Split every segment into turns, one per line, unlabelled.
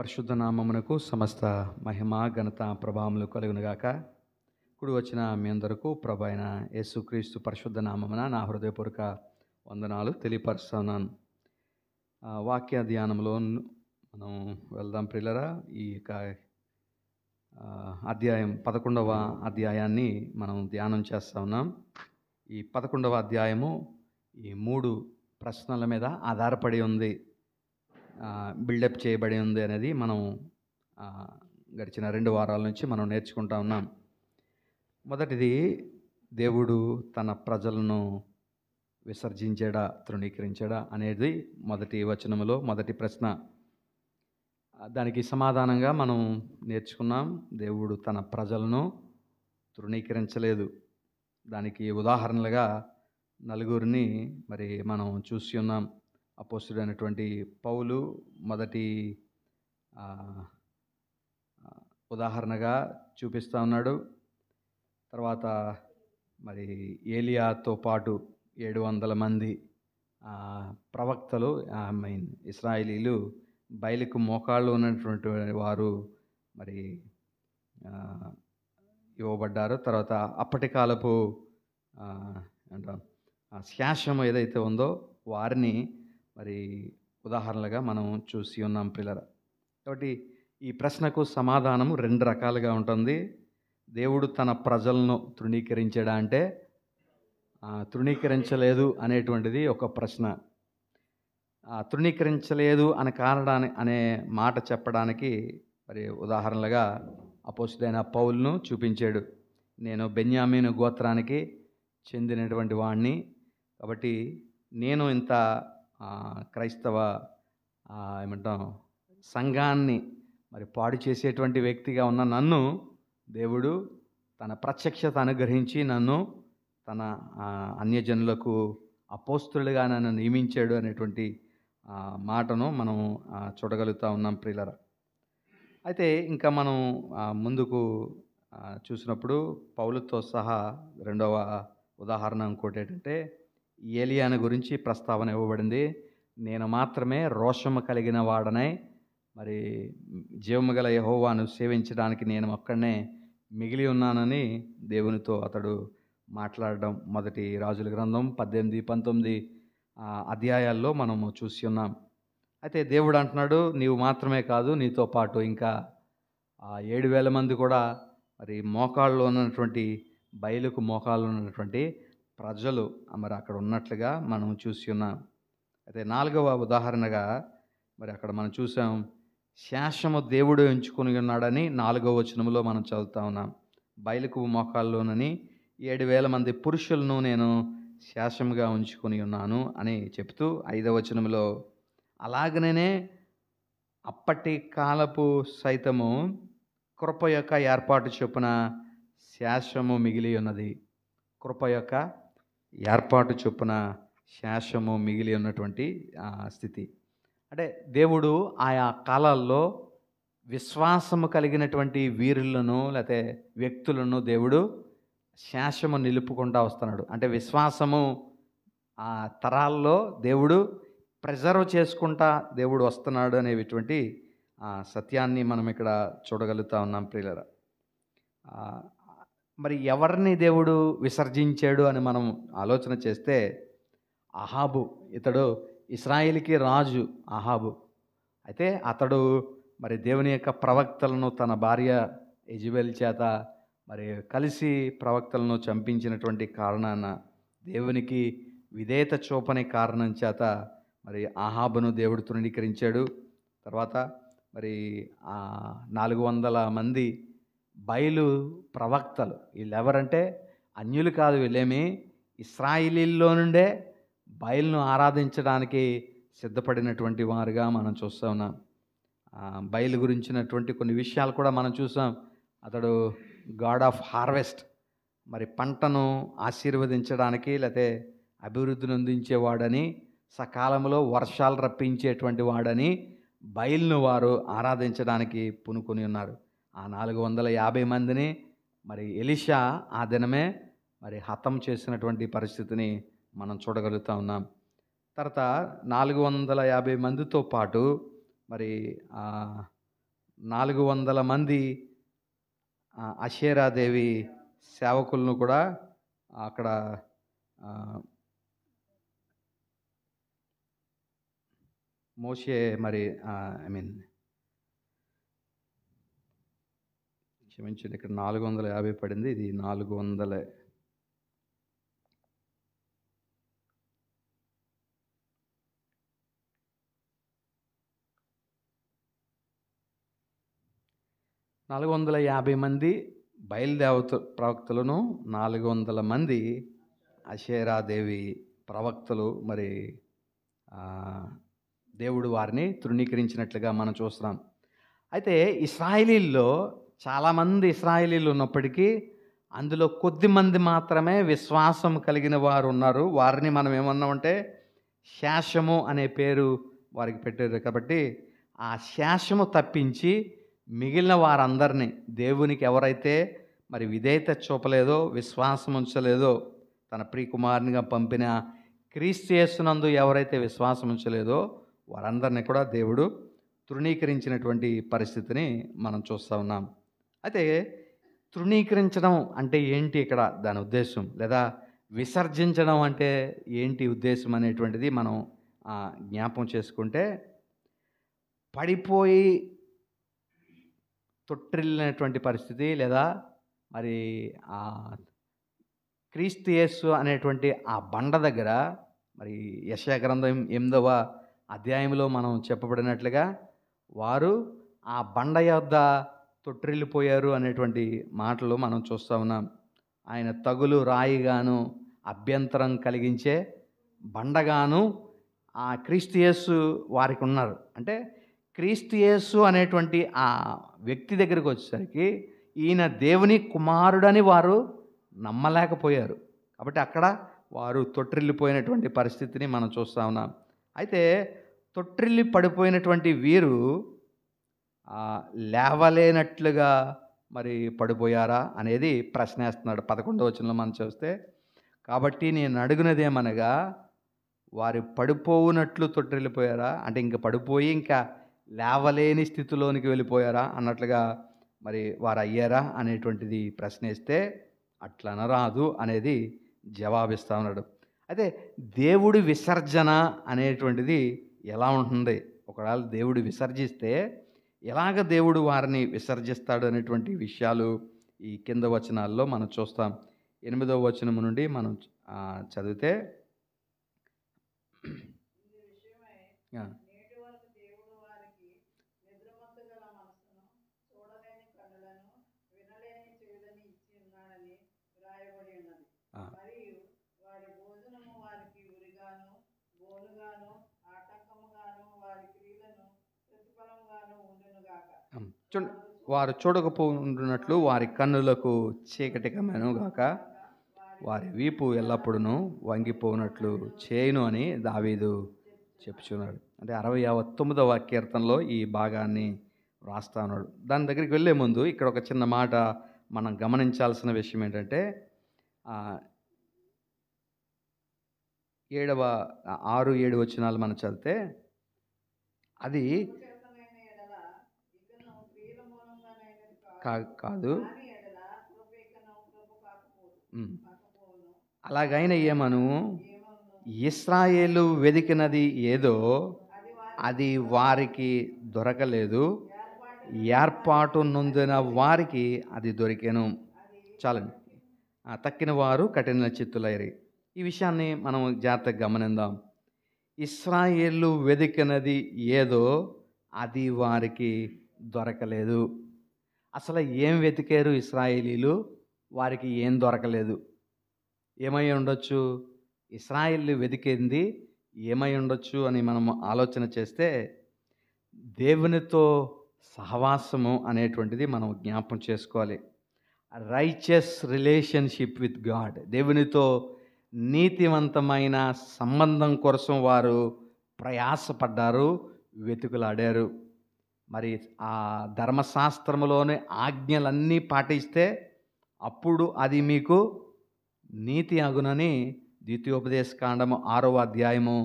పరిశుద్ధ నామమునకు సమస్త మహిమ ఘనత ప్రభావములు కలుగునుగాక ఇప్పుడు వచ్చిన మీ అందరకు ప్రభు అయిన యేసుక్రీస్తు పరిశుద్ధ నామమున నా హృదయపూర్వక వందనాలు తెలియపరుస్తున్నాను వాక్య ధ్యానంలో మనం వెళ్దాం ప్రిల్లరా ఈ యొక్క అధ్యాయం పదకొండవ అధ్యాయాన్ని మనం ధ్యానం చేస్తూ ఉన్నాం ఈ పదకొండవ అధ్యాయము ఈ మూడు ప్రశ్నల మీద ఆధారపడి ఉంది బిల్డప్ చేయబడి ఉంది అనేది మనం గడిచిన రెండు వారాల నుంచి మనం నేర్చుకుంటా ఉన్నాం మొదటిది దేవుడు తన ప్రజలను విసర్జించాడా తృణీకరించాడా అనేది మొదటి వచనంలో మొదటి ప్రశ్న దానికి సమాధానంగా మనం నేర్చుకున్నాం దేవుడు తన ప్రజలను తృణీకరించలేదు దానికి ఉదాహరణలుగా నలుగురిని మరి మనం చూసి ఉన్నాం అపోస్తుడైనటువంటి పౌలు మొదటి ఉదాహరణగా చూపిస్తూ ఉన్నాడు తర్వాత మరి ఏలియాతో పాటు ఏడు వందల మంది ప్రవక్తలు ఐ మీన్ ఇస్రాయిలీలు బయలుకు మోకాళ్ళు ఉన్నటువంటి వారు మరి ఇవ్వబడ్డారు తర్వాత అప్పటి కాలపు అంటాం శాసము ఏదైతే ఉందో వారిని మరి ఉదాహరణలుగా మనం చూసి ఉన్నాం పిల్లల కాబట్టి ఈ ప్రశ్నకు సమాధానం రెండు రకాలుగా ఉంటుంది దేవుడు తన ప్రజలను తృణీకరించడా అంటే తృణీకరించలేదు అనేటువంటిది ఒక ప్రశ్న తృణీకరించలేదు అని కారణాన్ని అనే మాట చెప్పడానికి మరి ఉదాహరణలుగా అపోసుడైన పౌల్ను చూపించాడు నేను బెన్యామీను గోత్రానికి చెందినటువంటి వాణ్ణి కాబట్టి నేను ఇంత క్రైస్తవ ఏమంటాం సంఘాన్ని మరి పాడు చేసేటువంటి వ్యక్తిగా ఉన్న నన్ను దేవుడు తన ప్రత్యక్షత అనుగ్రహించి నన్ను తన అన్యజనులకు అపోస్తులుగా నన్ను నియమించాడు అనేటువంటి మాటను మనం చూడగలుగుతూ ఉన్నాం ప్రియులరా అయితే ఇంకా మనం ముందుకు చూసినప్పుడు పౌలతో సహా రెండవ ఉదాహరణ ఇంకోటి ఏంటంటే ఏలియాను గురించి ప్రస్తావన ఇవ్వబడింది నేను మాత్రమే రోషము కలిగిన వాడనై మరి జీవము గల యహోవాను సేవించడానికి నేను ఒక్కడనే మిగిలి ఉన్నానని దేవునితో అతడు మాట్లాడడం మొదటి రాజుల గ్రంథం పద్దెనిమిది పంతొమ్మిది అధ్యాయాల్లో మనము చూసి ఉన్నాం అయితే దేవుడు అంటున్నాడు నీవు మాత్రమే కాదు నీతో పాటు ఇంకా ఏడు వేల మంది కూడా మరి మోకాళ్ళలో ఉన్నటువంటి బయలుకు మోకాళ్ళు ఉన్నటువంటి ప్రజలు మరి అక్కడ ఉన్నట్లుగా మనం చూసి ఉన్నాం అయితే నాలుగవ ఉదాహరణగా మరి అక్కడ మనం చూసాం శేషము దేవుడు ఎంచుకుని ఉన్నాడని నాలుగవ వచనంలో మనం చదువుతా ఉన్నాం బయలుకు మోకాల్లోనని ఏడు వేల మంది పురుషులను నేను శేషముగా ఉంచుకొని ఉన్నాను అని చెప్తూ ఐదవ వచనంలో అలాగనే అప్పటి కాలపు సైతము కృప యొక్క ఏర్పాటు చొప్పున శేషము మిగిలి ఉన్నది కృప యొక్క ఏర్పాటు చొప్పున శేషము మిగిలి ఉన్నటువంటి స్థితి అంటే దేవుడు ఆయా కాలాల్లో విశ్వాసము కలిగినటువంటి వీరులను లేకపోతే వ్యక్తులను దేవుడు శేషము నిలుపుకుంటా వస్తున్నాడు అంటే విశ్వాసము ఆ తరాల్లో దేవుడు ప్రిజర్వ్ చేసుకుంటా దేవుడు వస్తున్నాడు అనేటువంటి సత్యాన్ని మనం ఇక్కడ చూడగలుగుతా ఉన్నాం ప్రియుల మరి ఎవరిని దేవుడు విసర్జించాడు అని మనం ఆలోచన చేస్తే అహాబు ఇతడు ఇస్రాయిల్కి రాజు అహాబు అయితే అతడు మరి దేవుని యొక్క ప్రవక్తలను తన భార్య యజుబెల్ చేత మరి కలిసి ప్రవక్తలను చంపించినటువంటి కారణాన దేవునికి విధేయత చూపని కారణం చేత మరి ఆహాబును దేవుడు తృణీకరించాడు తర్వాత మరి నాలుగు వందల మంది బయలు ప్రవక్తలు వీళ్ళు ఎవరంటే అన్యులు కాదు వీళ్ళేమి ఇస్రాయిలీల్లో నుండే బయలును ఆరాధించడానికి సిద్ధపడినటువంటి వారుగా మనం చూస్తూ ఉన్నాం బయలు గురించినటువంటి కొన్ని విషయాలు కూడా మనం చూసాం అతడు గాడ్ ఆఫ్ హార్వెస్ట్ మరి పంటను ఆశీర్వదించడానికి లేకపోతే అభివృద్ధిని అందించేవాడని సకాలంలో వర్షాలు రప్పించేటువంటి వాడని బయలును వారు ఆరాధించడానికి పునుకొని ఉన్నారు ఆ నాలుగు వందల యాభై మందిని మరి ఎలిషా ఆ దినమే మరి హతం చేసినటువంటి పరిస్థితిని మనం చూడగలుగుతా ఉన్నాం తర్వాత నాలుగు వందల యాభై మందితో పాటు మరి నాలుగు వందల మంది అషేరాదేవి సేవకులను కూడా అక్కడ మోసే మరి ఐ మీన్ క్షమించండి ఇక్కడ నాలుగు వందల యాభై పడింది ఇది నాలుగు వందలే నాలుగు వందల యాభై మంది బయలుదేవత ప్రవక్తలను నాలుగు వందల మంది అషేరాదేవి ప్రవక్తలు మరి దేవుడు వారిని తృణీకరించినట్లుగా మనం చూస్తున్నాం అయితే ఇస్రాయిలీల్లో చాలామంది ఇస్రాయేలీలు ఉన్నప్పటికీ అందులో కొద్దిమంది మాత్రమే విశ్వాసం కలిగిన వారు ఉన్నారు వారిని మనం ఏమన్నామంటే శాసము అనే పేరు వారికి పెట్టారు కాబట్టి ఆ శాసము తప్పించి మిగిలిన వారందరినీ దేవునికి ఎవరైతే మరి విధేయత చూపలేదో విశ్వాసం ఉంచలేదో తన ప్రియకుమారునిగా పంపిన క్రీస్తునందు ఎవరైతే విశ్వాసం ఉంచలేదో వారందరినీ కూడా దేవుడు తృణీకరించినటువంటి పరిస్థితిని మనం చూస్తూ ఉన్నాం అయితే తృణీకరించడం అంటే ఏంటి ఇక్కడ దాని ఉద్దేశం లేదా విసర్జించడం అంటే ఏంటి ఉద్దేశం అనేటువంటిది మనం జ్ఞాపం చేసుకుంటే పడిపోయి తొట్టిల్లినటువంటి పరిస్థితి లేదా మరి క్రీస్తు క్రీస్తియేసు అనేటువంటి ఆ బండ దగ్గర మరి యశా గ్రంథం ఎనిమిదవ అధ్యాయంలో మనం చెప్పబడినట్లుగా వారు ఆ బండ యొద్ద తొట్టిల్లిపోయారు అనేటువంటి మాటలు మనం చూస్తూ ఉన్నాం ఆయన తగులు రాయిగాను అభ్యంతరం కలిగించే బండగాను ఆ క్రీస్తియస్సు వారికి ఉన్నారు అంటే క్రీస్తియస్సు అనేటువంటి ఆ వ్యక్తి దగ్గరికి వచ్చేసరికి ఈయన దేవుని కుమారుడని వారు నమ్మలేకపోయారు కాబట్టి అక్కడ వారు తొట్టిల్లిపోయినటువంటి పరిస్థితిని మనం చూస్తూ ఉన్నాం అయితే తొట్టిల్లి పడిపోయినటువంటి వీరు లేవలేనట్లుగా మరి పడిపోయారా అనేది ప్రశ్నేస్తున్నాడు పదకొండవ వచనంలో మనం చూస్తే కాబట్టి నేను ఏమనగా వారు పడిపోవునట్లు వెళ్ళిపోయారా అంటే ఇంక పడిపోయి ఇంకా లేవలేని స్థితిలోనికి వెళ్ళిపోయారా అన్నట్లుగా మరి వారు అయ్యారా అనేటువంటిది ప్రశ్నిస్తే అట్లనరాదు అనేది జవాబిస్తా ఉన్నాడు అయితే దేవుడి విసర్జన అనేటువంటిది ఎలా ఉంటుంది ఒకవేళ దేవుడు విసర్జిస్తే ఎలాగ దేవుడు వారిని విసర్జిస్తాడు అనేటువంటి విషయాలు ఈ కింద వచనాల్లో మనం చూస్తాం ఎనిమిదవ వచనం నుండి మనం చదివితే చూ వారు చూడకపోతున్నట్లు వారి కన్నులకు గాక వారి వీపు ఎల్లప్పుడూ వంగిపోనట్లు చేయను అని దావీదు చెప్పుచున్నాడు అంటే అరవై తొమ్మిదవ కీర్తనలో ఈ భాగాన్ని వ్రాస్తా ఉన్నాడు దాని దగ్గరికి వెళ్ళే ముందు ఇక్కడ ఒక చిన్న మాట మనం గమనించాల్సిన విషయం ఏంటంటే ఏడవ ఆరు ఏడు వచ్చినాలు మనం చదివితే అది కా కాదు అలాగైనా ఏమను ఇస్రాయేలు వెతికినది ఏదో అది వారికి దొరకలేదు ఏర్పాటు నొందిన వారికి అది దొరికేను చాలండి తక్కిన వారు కఠిన చిత్తులైరి ఈ విషయాన్ని మనం జాగ్రత్తగా గమనిందాం ఇస్రాయేళ్ళు వెతికినది ఏదో అది వారికి దొరకలేదు అసలు ఏం వెతికారు ఇస్రాయేలీలు వారికి ఏం దొరకలేదు ఏమై ఉండొచ్చు ఇస్రాయిల్ వెతికింది ఏమై ఉండొచ్చు అని మనం ఆలోచన చేస్తే దేవునితో సహవాసము అనేటువంటిది మనం జ్ఞాపం చేసుకోవాలి రైచస్ రిలేషన్షిప్ విత్ గాడ్ దేవునితో నీతివంతమైన సంబంధం కోసం వారు ప్రయాసపడ్డారు వెతుకులాడారు మరి ఆ ధర్మశాస్త్రములోని ఆజ్ఞలన్నీ పాటిస్తే అప్పుడు అది మీకు నీతి అగునని ద్వితీయోపదేశ కాండము ఆరవ అధ్యాయము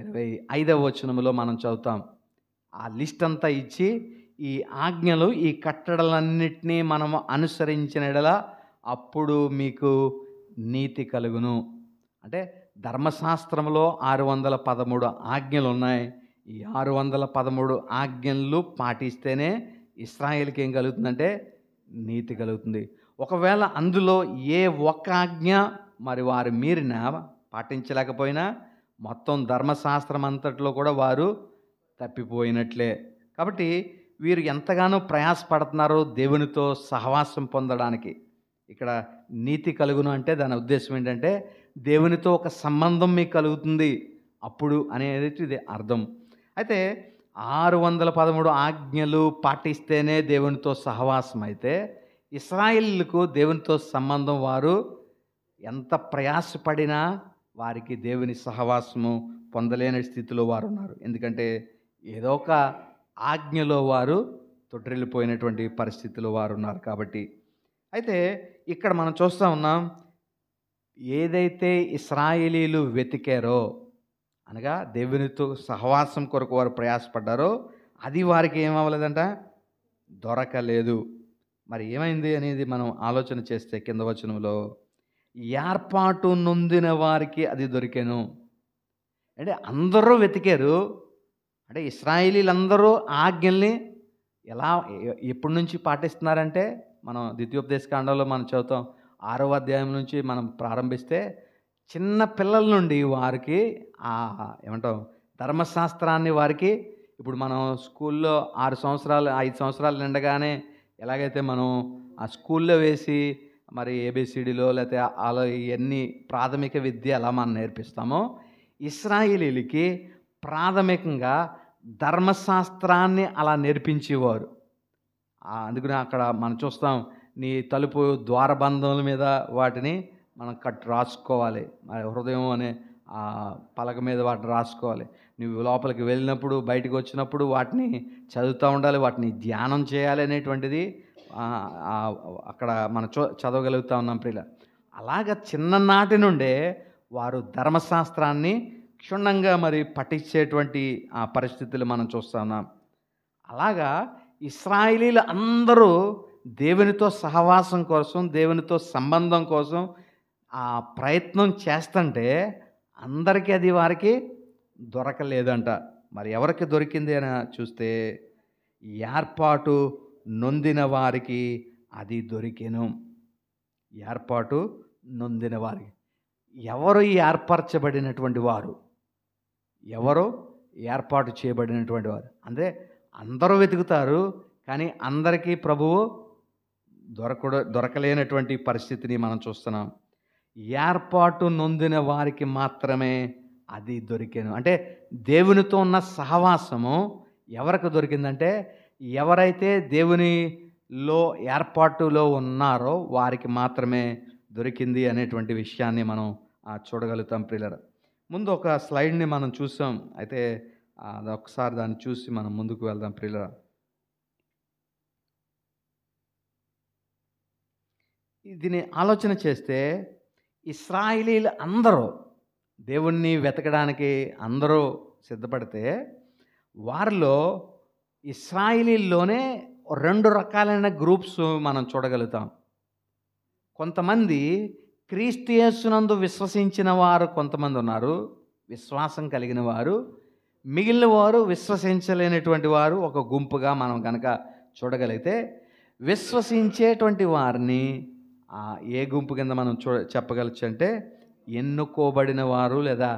ఇరవై ఐదవ వచనములో మనం చదువుతాం ఆ లిస్ట్ అంతా ఇచ్చి ఈ ఆజ్ఞలు ఈ కట్టడలన్నింటినీ మనము అనుసరించిన అప్పుడు మీకు నీతి కలుగును అంటే ధర్మశాస్త్రంలో ఆరు వందల పదమూడు ఆజ్ఞలు ఉన్నాయి ఈ ఆరు వందల పదమూడు ఆజ్ఞలు పాటిస్తేనే ఇస్రాయేల్కి ఏం కలుగుతుందంటే నీతి కలుగుతుంది ఒకవేళ అందులో ఏ ఒక్క ఆజ్ఞ మరి వారు మీరిన పాటించలేకపోయినా మొత్తం ధర్మశాస్త్రం అంతట్లో కూడా వారు తప్పిపోయినట్లే కాబట్టి వీరు ఎంతగానో ప్రయాసపడుతున్నారు దేవునితో సహవాసం పొందడానికి ఇక్కడ నీతి కలుగును అంటే దాని ఉద్దేశం ఏంటంటే దేవునితో ఒక సంబంధం మీకు కలుగుతుంది అప్పుడు అనేది ఇది అర్థం అయితే ఆరు వందల పదమూడు ఆజ్ఞలు పాటిస్తేనే దేవునితో సహవాసం అయితే ఇస్రాయిల్కు దేవునితో సంబంధం వారు ఎంత ప్రయాసపడినా వారికి దేవుని సహవాసము పొందలేని స్థితిలో వారు ఉన్నారు ఎందుకంటే ఏదో ఒక ఆజ్ఞలో వారు తొట్టిల్లిపోయినటువంటి పరిస్థితిలో వారు ఉన్నారు కాబట్టి అయితే ఇక్కడ మనం చూస్తూ ఉన్నాం ఏదైతే ఇస్రాయేలీలు వెతికారో అనగా దేవునితో సహవాసం కొరకు వారు ప్రయాసపడ్డారో అది వారికి ఏమవ్వలేదంట దొరకలేదు మరి ఏమైంది అనేది మనం ఆలోచన చేస్తే కింద వచనంలో ఏర్పాటు నొందిన వారికి అది దొరికాను అంటే అందరూ వెతికారు అంటే ఇస్రాయిలీలందరూ ఆజ్ఞల్ని ఎలా ఎప్పటి నుంచి పాటిస్తున్నారంటే మనం ద్వితీయోపదేశ కాండంలో మనం చదువుతాం ఆరో అధ్యాయం నుంచి మనం ప్రారంభిస్తే చిన్న పిల్లల నుండి వారికి ఏమంటాం ధర్మశాస్త్రాన్ని వారికి ఇప్పుడు మనం స్కూల్లో ఆరు సంవత్సరాలు ఐదు సంవత్సరాలు నిండగానే ఎలాగైతే మనం ఆ స్కూల్లో వేసి మరి ఏబిసిడిలో లేకపోతే అలా ఇవన్నీ ప్రాథమిక విద్య ఎలా మనం నేర్పిస్తామో ఇస్రాయిలీలకి ప్రాథమికంగా ధర్మశాస్త్రాన్ని అలా నేర్పించేవారు అందుకని అక్కడ మనం చూస్తాం నీ తలుపు ద్వారబంధముల మీద వాటిని మనం కట్ రాసుకోవాలి హృదయం అనే ఆ పలక మీద వాటిని రాసుకోవాలి నువ్వు లోపలికి వెళ్ళినప్పుడు బయటకు వచ్చినప్పుడు వాటిని చదువుతూ ఉండాలి వాటిని ధ్యానం చేయాలి అనేటువంటిది అక్కడ మనం చదవగలుగుతా ఉన్నాం ప్రియుల అలాగ చిన్ననాటి నుండే వారు ధర్మశాస్త్రాన్ని క్షుణ్ణంగా మరి పఠించేటువంటి ఆ పరిస్థితులు మనం చూస్తా ఉన్నాం అలాగా ఇస్రాయిలీలు అందరూ దేవునితో సహవాసం కోసం దేవునితో సంబంధం కోసం ఆ ప్రయత్నం చేస్తుంటే అందరికీ అది వారికి దొరకలేదంట మరి ఎవరికి దొరికింది అని చూస్తే ఏర్పాటు నొందిన వారికి అది దొరికెను ఏర్పాటు నొందిన వారికి ఎవరు ఏర్పరచబడినటువంటి వారు ఎవరు ఏర్పాటు చేయబడినటువంటి వారు అంటే అందరూ వెతుకుతారు కానీ అందరికీ ప్రభువు దొరకడ దొరకలేనటువంటి పరిస్థితిని మనం చూస్తున్నాం ఏర్పాటు నొందిన వారికి మాత్రమే అది దొరికాను అంటే దేవునితో ఉన్న సహవాసము ఎవరికి దొరికిందంటే ఎవరైతే దేవునిలో ఏర్పాటులో ఉన్నారో వారికి మాత్రమే దొరికింది అనేటువంటి విషయాన్ని మనం చూడగలుగుతాం ప్రిల్లర్ ముందు ఒక స్లైడ్ని మనం చూసాం అయితే అది ఒకసారి దాన్ని చూసి మనం ముందుకు వెళ్దాం ప్రిల్లర్ దీన్ని ఆలోచన చేస్తే ఇస్రాయిలీలు అందరూ దేవుణ్ణి వెతకడానికి అందరూ సిద్ధపడితే వారిలో ఇస్రాయిలీల్లోనే రెండు రకాలైన గ్రూప్స్ మనం చూడగలుగుతాం కొంతమంది క్రీస్తుయేసునందు విశ్వసించిన వారు కొంతమంది ఉన్నారు విశ్వాసం కలిగిన వారు మిగిలిన వారు విశ్వసించలేనటువంటి వారు ఒక గుంపుగా మనం కనుక చూడగలిగితే విశ్వసించేటువంటి వారిని ఏ గుంపు కింద మనం చూడ చెప్పగలచ్చు అంటే ఎన్నుకోబడిన వారు లేదా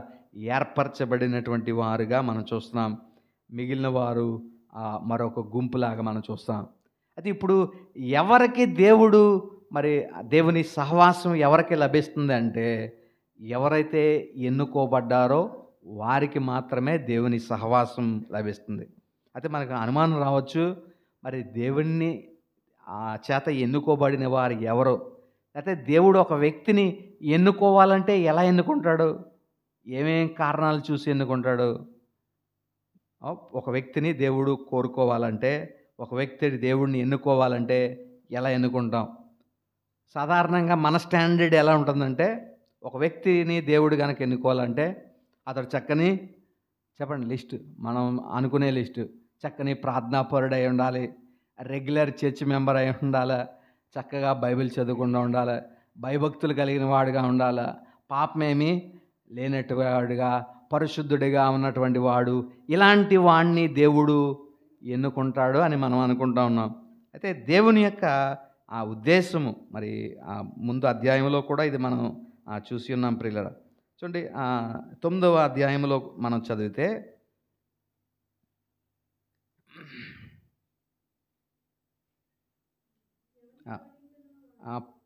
ఏర్పరచబడినటువంటి వారుగా మనం చూస్తున్నాం మిగిలిన వారు మరొక గుంపులాగా మనం చూస్తాం అది ఇప్పుడు ఎవరికి దేవుడు మరి దేవుని సహవాసం ఎవరికి లభిస్తుంది అంటే ఎవరైతే ఎన్నుకోబడ్డారో వారికి మాత్రమే దేవుని సహవాసం లభిస్తుంది అయితే మనకు అనుమానం రావచ్చు మరి దేవుణ్ణి చేత ఎన్నుకోబడిన వారు ఎవరో లేకపోతే దేవుడు ఒక వ్యక్తిని ఎన్నుకోవాలంటే ఎలా ఎన్నుకుంటాడు ఏమేం కారణాలు చూసి ఎన్నుకుంటాడు ఒక వ్యక్తిని దేవుడు కోరుకోవాలంటే ఒక వ్యక్తి దేవుడిని ఎన్నుకోవాలంటే ఎలా ఎన్నుకుంటాం సాధారణంగా మన స్టాండర్డ్ ఎలా ఉంటుందంటే ఒక వ్యక్తిని దేవుడు కనుక ఎన్నుకోవాలంటే అతడు చక్కని చెప్పండి లిస్ట్ మనం అనుకునే లిస్టు చక్కని ప్రార్థనాపరుడు అయి ఉండాలి రెగ్యులర్ చర్చ్ మెంబర్ అయి ఉండాలి చక్కగా బైబిల్ చదువుకుండా ఉండాలి భయభక్తులు కలిగిన వాడుగా ఉండాలి పాపమేమి లేనట్టువాడుగా పరిశుద్ధుడిగా ఉన్నటువంటి వాడు ఇలాంటి వాణ్ణి దేవుడు ఎన్నుకుంటాడు అని మనం అనుకుంటా ఉన్నాం అయితే దేవుని యొక్క ఆ ఉద్దేశము మరి ఆ ముందు అధ్యాయంలో కూడా ఇది మనం చూసి ఉన్నాం ప్రియుల చూడండి తొమ్మిదవ అధ్యాయంలో మనం చదివితే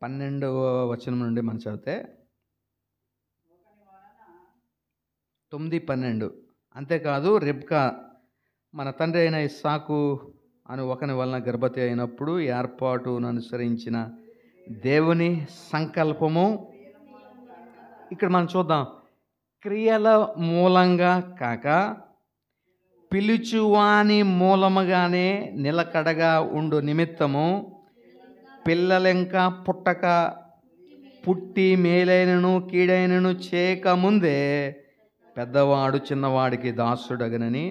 పన్నెండవ వచనం నుండి మనం చదివితే తొమ్మిది పన్నెండు అంతేకాదు రెబ్కా మన తండ్రి అయిన ఇస్సాకు అని ఒకని వలన గర్భవతి అయినప్పుడు ఏర్పాటును అనుసరించిన దేవుని సంకల్పము ఇక్కడ మనం చూద్దాం క్రియల మూలంగా కాక పిలుచువాని మూలముగానే నిలకడగా ఉండు నిమిత్తము పిల్లలింకా పుట్టక పుట్టి మేలైనను కీడైనను చేయకముందే పెద్దవాడు చిన్నవాడికి దాసుడగనని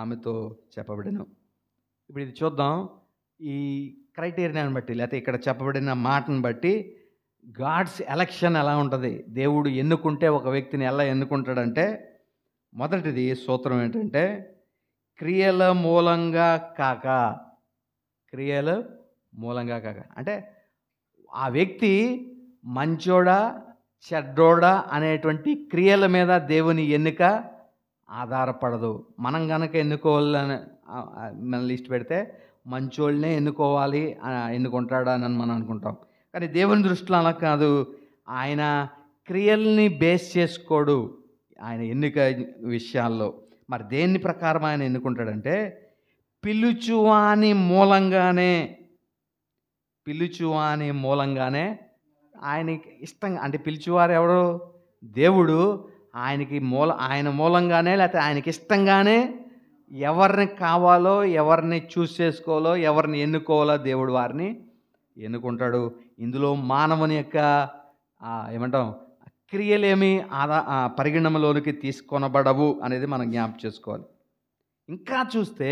ఆమెతో చెప్పబడిను ఇప్పుడు ఇది చూద్దాం ఈ క్రైటీరియాని బట్టి లేకపోతే ఇక్కడ చెప్పబడిన మాటను బట్టి గాడ్స్ ఎలక్షన్ ఎలా ఉంటుంది దేవుడు ఎన్నుకుంటే ఒక వ్యక్తిని ఎలా ఎన్నుకుంటాడంటే మొదటిది సూత్రం ఏంటంటే క్రియల మూలంగా కాక క్రియల మూలంగా కాక అంటే ఆ వ్యక్తి మంచోడా చెడ్డోడా అనేటువంటి క్రియల మీద దేవుని ఎన్నిక ఆధారపడదు మనం కనుక ఎన్నుకోవాలని మన లిస్ట్ పెడితే మంచోళ్ళనే ఎన్నుకోవాలి అని మనం అనుకుంటాం కానీ దేవుని దృష్టిలో అలా కాదు ఆయన క్రియల్ని బేస్ చేసుకోడు ఆయన ఎన్నిక విషయాల్లో మరి దేన్ని ప్రకారం ఆయన ఎన్నుకుంటాడంటే పిలుచువాని మూలంగానే అనే మూలంగానే ఆయనకి ఇష్టంగా అంటే పిలుచువారు ఎవరు దేవుడు ఆయనకి మూల ఆయన మూలంగానే లేకపోతే ఆయనకి ఇష్టంగానే ఎవరిని కావాలో ఎవరిని చూస్ చేసుకోవాలో ఎవరిని ఎన్నుకోవాలో దేవుడు వారిని ఎన్నుకుంటాడు ఇందులో మానవుని యొక్క ఏమంటాం క్రియలేమి ఆదా పరిగణమలోనికి తీసుకొనబడవు అనేది మనం జ్ఞాప చేసుకోవాలి ఇంకా చూస్తే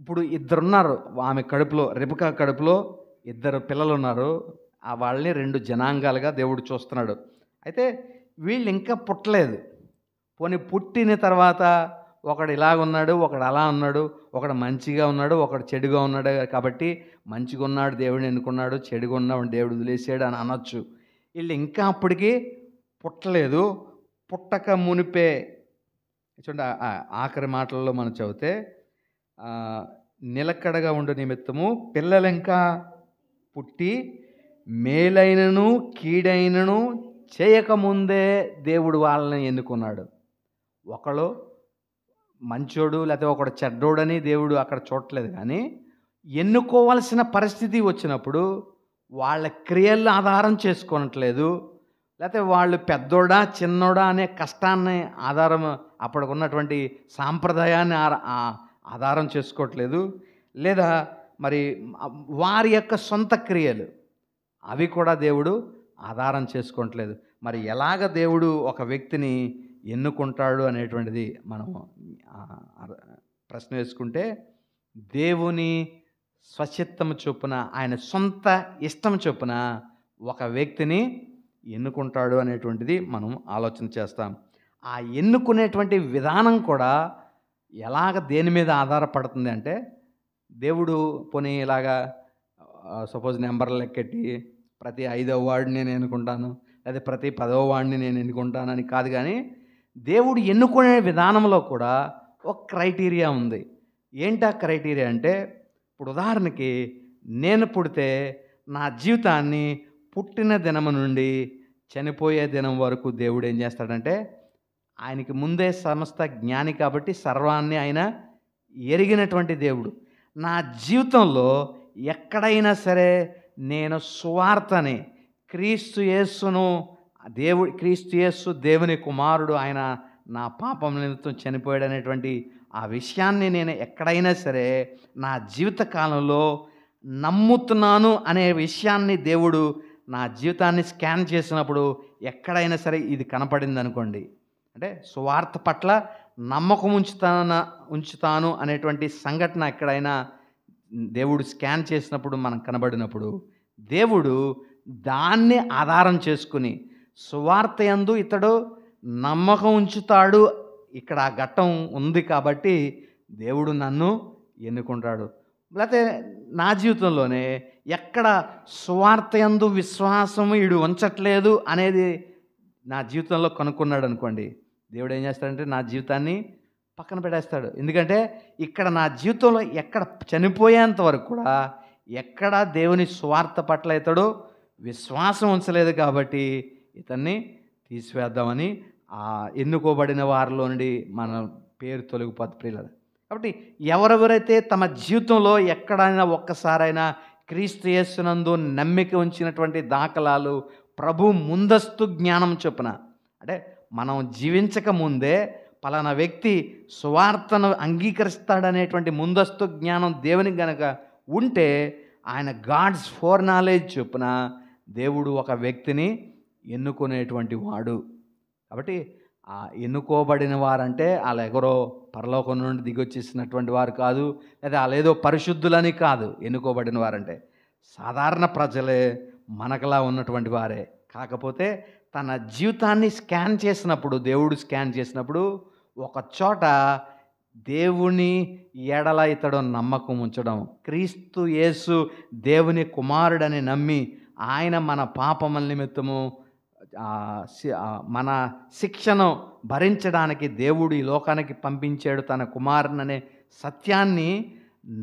ఇప్పుడు ఇద్దరున్నారు ఆమె కడుపులో రిపక కడుపులో ఇద్దరు పిల్లలు ఉన్నారు ఆ వాళ్ళని రెండు జనాంగాలుగా దేవుడు చూస్తున్నాడు అయితే వీళ్ళు ఇంకా పుట్టలేదు పోనీ పుట్టిన తర్వాత ఒకడు ఇలా ఉన్నాడు ఒకడు అలా ఉన్నాడు ఒకడు మంచిగా ఉన్నాడు ఒకడు చెడుగా ఉన్నాడు కాబట్టి మంచిగా ఉన్నాడు దేవుడిని ఎన్నుకున్నాడు చెడుగా ఉన్నాడు దేవుడు వదిలేసాడు అని అనొచ్చు వీళ్ళు ఇంకా అప్పటికి పుట్టలేదు పుట్టక మునిపే చూడండి ఆఖరి మాటల్లో మనం చదివితే నిలకడగా ఉండే నిమిత్తము పిల్లలు ఇంకా పుట్టి మేలైనను కీడైనను చేయకముందే దేవుడు వాళ్ళని ఎన్నుకున్నాడు ఒకడు మంచోడు లేకపోతే ఒకడు చెడ్డోడని దేవుడు అక్కడ చూడట్లేదు కానీ ఎన్నుకోవాల్సిన పరిస్థితి వచ్చినప్పుడు వాళ్ళ క్రియలను ఆధారం చేసుకోనట్లేదు లేకపోతే వాళ్ళు పెద్దోడా చిన్నోడా అనే కష్టాన్ని ఆధారం అప్పటికున్నటువంటి సాంప్రదాయాన్ని ఆధారం చేసుకోవట్లేదు లేదా మరి వారి యొక్క సొంత క్రియలు అవి కూడా దేవుడు ఆధారం చేసుకోవట్లేదు మరి ఎలాగ దేవుడు ఒక వ్యక్తిని ఎన్నుకుంటాడు అనేటువంటిది మనం ప్రశ్న వేసుకుంటే దేవుని స్వచిత్తం చొప్పున ఆయన సొంత ఇష్టం చొప్పున ఒక వ్యక్తిని ఎన్నుకుంటాడు అనేటువంటిది మనం ఆలోచన చేస్తాం ఆ ఎన్నుకునేటువంటి విధానం కూడా ఎలాగ దేని మీద ఆధారపడుతుంది అంటే దేవుడు పోనీ ఇలాగా సపోజ్ నెంబర్లు లెక్కెట్టి ప్రతి ఐదవ వాడిని నేను ఎన్నుకుంటాను లేదా ప్రతి పదవ వాడిని నేను ఎన్నుకుంటానని కాదు కానీ దేవుడు ఎన్నుకునే విధానంలో కూడా ఒక క్రైటీరియా ఉంది ఏంటి ఆ క్రైటీరియా అంటే ఇప్పుడు ఉదాహరణకి నేను పుడితే నా జీవితాన్ని పుట్టిన దినము నుండి చనిపోయే దినం వరకు దేవుడు ఏం చేస్తాడంటే ఆయనకి ముందే సమస్త జ్ఞాని కాబట్టి సర్వాన్ని ఆయన ఎరిగినటువంటి దేవుడు నా జీవితంలో ఎక్కడైనా సరే నేను సువార్తని క్రీస్తు యేసును దేవుడు క్రీస్తు యేసు దేవుని కుమారుడు ఆయన నా పాపం నిమిత్తం చనిపోయాడు అనేటువంటి ఆ విషయాన్ని నేను ఎక్కడైనా సరే నా జీవిత కాలంలో నమ్ముతున్నాను అనే విషయాన్ని దేవుడు నా జీవితాన్ని స్కాన్ చేసినప్పుడు ఎక్కడైనా సరే ఇది కనపడింది అనుకోండి అంటే సువార్త పట్ల నమ్మకం ఉంచుతాన ఉంచుతాను అనేటువంటి సంఘటన ఎక్కడైనా దేవుడు స్కాన్ చేసినప్పుడు మనం కనబడినప్పుడు దేవుడు దాన్ని ఆధారం చేసుకుని సువార్త ఎందు ఇతడు నమ్మకం ఉంచుతాడు ఇక్కడ ఆ ఘట్టం ఉంది కాబట్టి దేవుడు నన్ను ఎన్నుకుంటాడు లేకపోతే నా జీవితంలోనే ఎక్కడ సువార్త ఎందు విశ్వాసం ఇడు ఉంచట్లేదు అనేది నా జీవితంలో కనుక్కున్నాడు అనుకోండి దేవుడు ఏం చేస్తాడంటే నా జీవితాన్ని పక్కన పెట్టేస్తాడు ఎందుకంటే ఇక్కడ నా జీవితంలో ఎక్కడ చనిపోయేంత వరకు కూడా ఎక్కడా దేవుని స్వార్థ పట్ల ఇతడు విశ్వాసం ఉంచలేదు కాబట్టి ఇతన్ని తీసివేద్దామని ఆ ఎన్నుకోబడిన వారిలో నుండి మన పేరు తొలగిపోతు ప్రియుల కాబట్టి ఎవరెవరైతే తమ జీవితంలో ఎక్కడైనా ఒక్కసారైనా క్రీస్తు యేసునందు నమ్మిక ఉంచినటువంటి దాఖలాలు ప్రభు ముందస్తు జ్ఞానం చొప్పున అంటే మనం జీవించక ముందే పలానా వ్యక్తి సువార్తను అంగీకరిస్తాడనేటువంటి ముందస్తు జ్ఞానం దేవునికి గనక ఉంటే ఆయన గాడ్స్ ఫోర్ నాలెడ్జ్ చొప్పున దేవుడు ఒక వ్యక్తిని ఎన్నుకునేటువంటి వాడు కాబట్టి ఆ ఎన్నుకోబడిన వారంటే వాళ్ళ ఎగరో పరలోకం నుండి దిగొచ్చేసినటువంటి వారు కాదు లేదా వాళ్ళేదో పరిశుద్ధులని కాదు ఎన్నుకోబడిన వారంటే సాధారణ ప్రజలే మనకలా ఉన్నటువంటి వారే కాకపోతే తన జీవితాన్ని స్కాన్ చేసినప్పుడు దేవుడు స్కాన్ చేసినప్పుడు ఒక చోట దేవుని ఎడల ఇతడు నమ్మకం ఉంచడం క్రీస్తు యేసు దేవుని కుమారుడని నమ్మి ఆయన మన పాపముల నిమిత్తము మన శిక్షను భరించడానికి దేవుడు ఈ లోకానికి పంపించాడు తన కుమారుననే సత్యాన్ని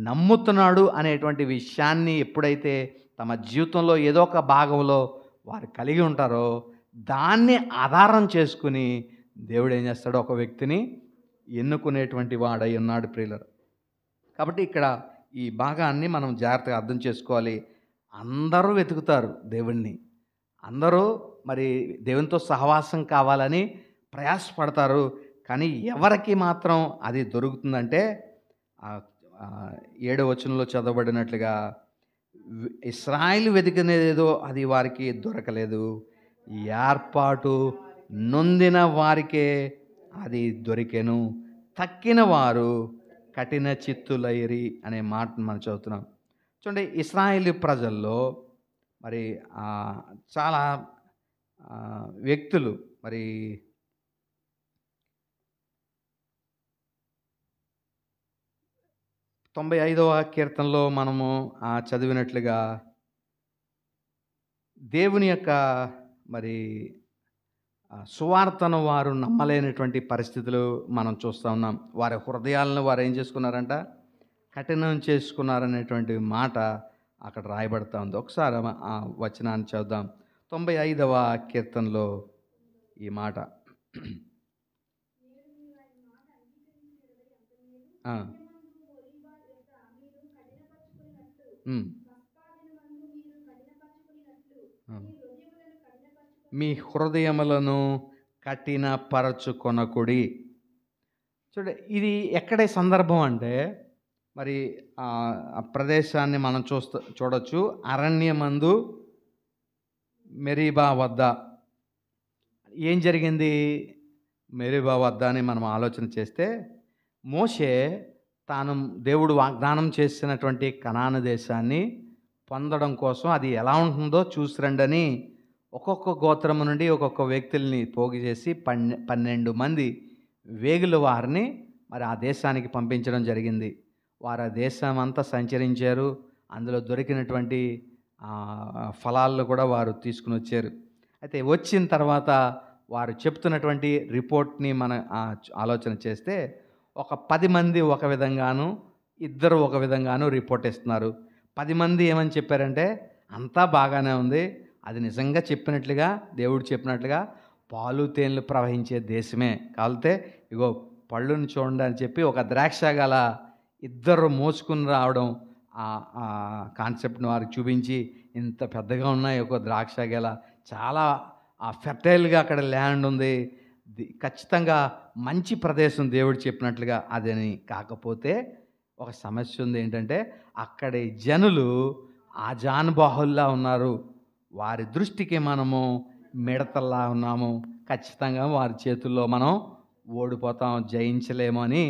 నమ్ముతున్నాడు అనేటువంటి విషయాన్ని ఎప్పుడైతే తమ జీవితంలో ఏదో ఒక భాగంలో వారు కలిగి ఉంటారో దాన్ని ఆధారం చేసుకుని దేవుడు ఏం చేస్తాడు ఒక వ్యక్తిని ఎన్నుకునేటువంటి వాడై ఉన్నాడు ప్రియులరు కాబట్టి ఇక్కడ ఈ భాగాన్ని మనం జాగ్రత్తగా అర్థం చేసుకోవాలి అందరూ వెతుకుతారు దేవుణ్ణి అందరూ మరి దేవునితో సహవాసం కావాలని ప్రయాసపడతారు కానీ ఎవరికి మాత్రం అది దొరుకుతుందంటే ఏడో వచనంలో చదవబడినట్లుగా ఇస్రాయిల్ వెతికినేదేదో అది వారికి దొరకలేదు ఏర్పాటు నొందిన వారికే అది దొరికెను తక్కిన వారు కఠిన చిత్తులైరి అనే మాట మనం చదువుతున్నాం చూడండి ఇస్రాయేలీ ప్రజల్లో మరి చాలా వ్యక్తులు మరి తొంభై ఐదవ కీర్తనలో మనము చదివినట్లుగా దేవుని యొక్క మరి సువార్తను వారు నమ్మలేనటువంటి పరిస్థితులు మనం చూస్తూ ఉన్నాం వారి హృదయాలను వారు ఏం చేసుకున్నారంట కఠినం చేసుకున్నారనేటువంటి మాట అక్కడ రాయబడతా ఉంది ఒకసారి ఆ వచనాన్ని చదుదాం తొంభై ఐదవ కీర్తనలో ఈ మాట Mm. మీ హృదయములను కఠినపరచుకొనకుడి చూడ ఇది ఎక్కడే సందర్భం అంటే మరి ఆ ప్రదేశాన్ని మనం చూస్తూ చూడొచ్చు అరణ్యమందు మెరీబా వద్ద ఏం జరిగింది మెరీబా వద్ద అని మనం ఆలోచన చేస్తే మోషే తాను దేవుడు వాగ్దానం చేసినటువంటి కణాన దేశాన్ని పొందడం కోసం అది ఎలా ఉంటుందో చూసి అని ఒక్కొక్క గోత్రము నుండి ఒక్కొక్క వ్యక్తుల్ని పోగు చేసి పన్నె పన్నెండు మంది వేగుల వారిని మరి ఆ దేశానికి పంపించడం జరిగింది వారు ఆ దేశం అంతా సంచరించారు అందులో దొరికినటువంటి ఫలాలను కూడా వారు తీసుకుని వచ్చారు అయితే వచ్చిన తర్వాత వారు చెప్తున్నటువంటి రిపోర్ట్ని మన ఆలోచన చేస్తే ఒక పది మంది ఒక విధంగాను ఇద్దరు ఒక విధంగాను రిపోర్ట్ ఇస్తున్నారు పది మంది ఏమని చెప్పారంటే అంతా బాగానే ఉంది అది నిజంగా చెప్పినట్లుగా దేవుడు చెప్పినట్లుగా పాలు తేనెలు ప్రవహించే దేశమే కాలితే ఇగో పళ్ళుని చూడండి అని చెప్పి ఒక ద్రాక్ష గల ఇద్దరు మోసుకుని రావడం ఆ కాన్సెప్ట్ని వారికి చూపించి ఇంత పెద్దగా ఉన్నాయి ఒక ద్రాక్ష గల చాలా ఆ ఫెర్టైల్గా అక్కడ ల్యాండ్ ఉంది ఖచ్చితంగా మంచి ప్రదేశం దేవుడు చెప్పినట్లుగా అదని కాకపోతే ఒక సమస్య ఉంది ఏంటంటే అక్కడి జనులు ఆ జానుబాహుల్లా ఉన్నారు వారి దృష్టికి మనము మిడతల్లా ఉన్నాము ఖచ్చితంగా వారి చేతుల్లో మనం ఓడిపోతాం జయించలేము అని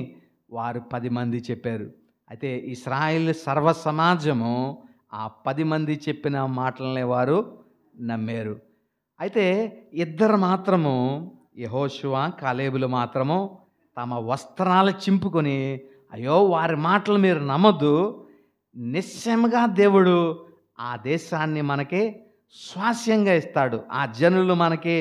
వారు పది మంది చెప్పారు అయితే ఇస్రాయిల్ సర్వ సమాజము ఆ పది మంది చెప్పిన మాటలనే వారు నమ్మారు అయితే ఇద్దరు మాత్రము యహోశివా కాలేబులు మాత్రము తమ వస్త్రాలు చింపుకొని అయ్యో వారి మాటలు మీరు నమ్మద్దు నిశ్చయముగా దేవుడు ఆ దేశాన్ని మనకి స్వాస్యంగా ఇస్తాడు ఆ జనులు మనకి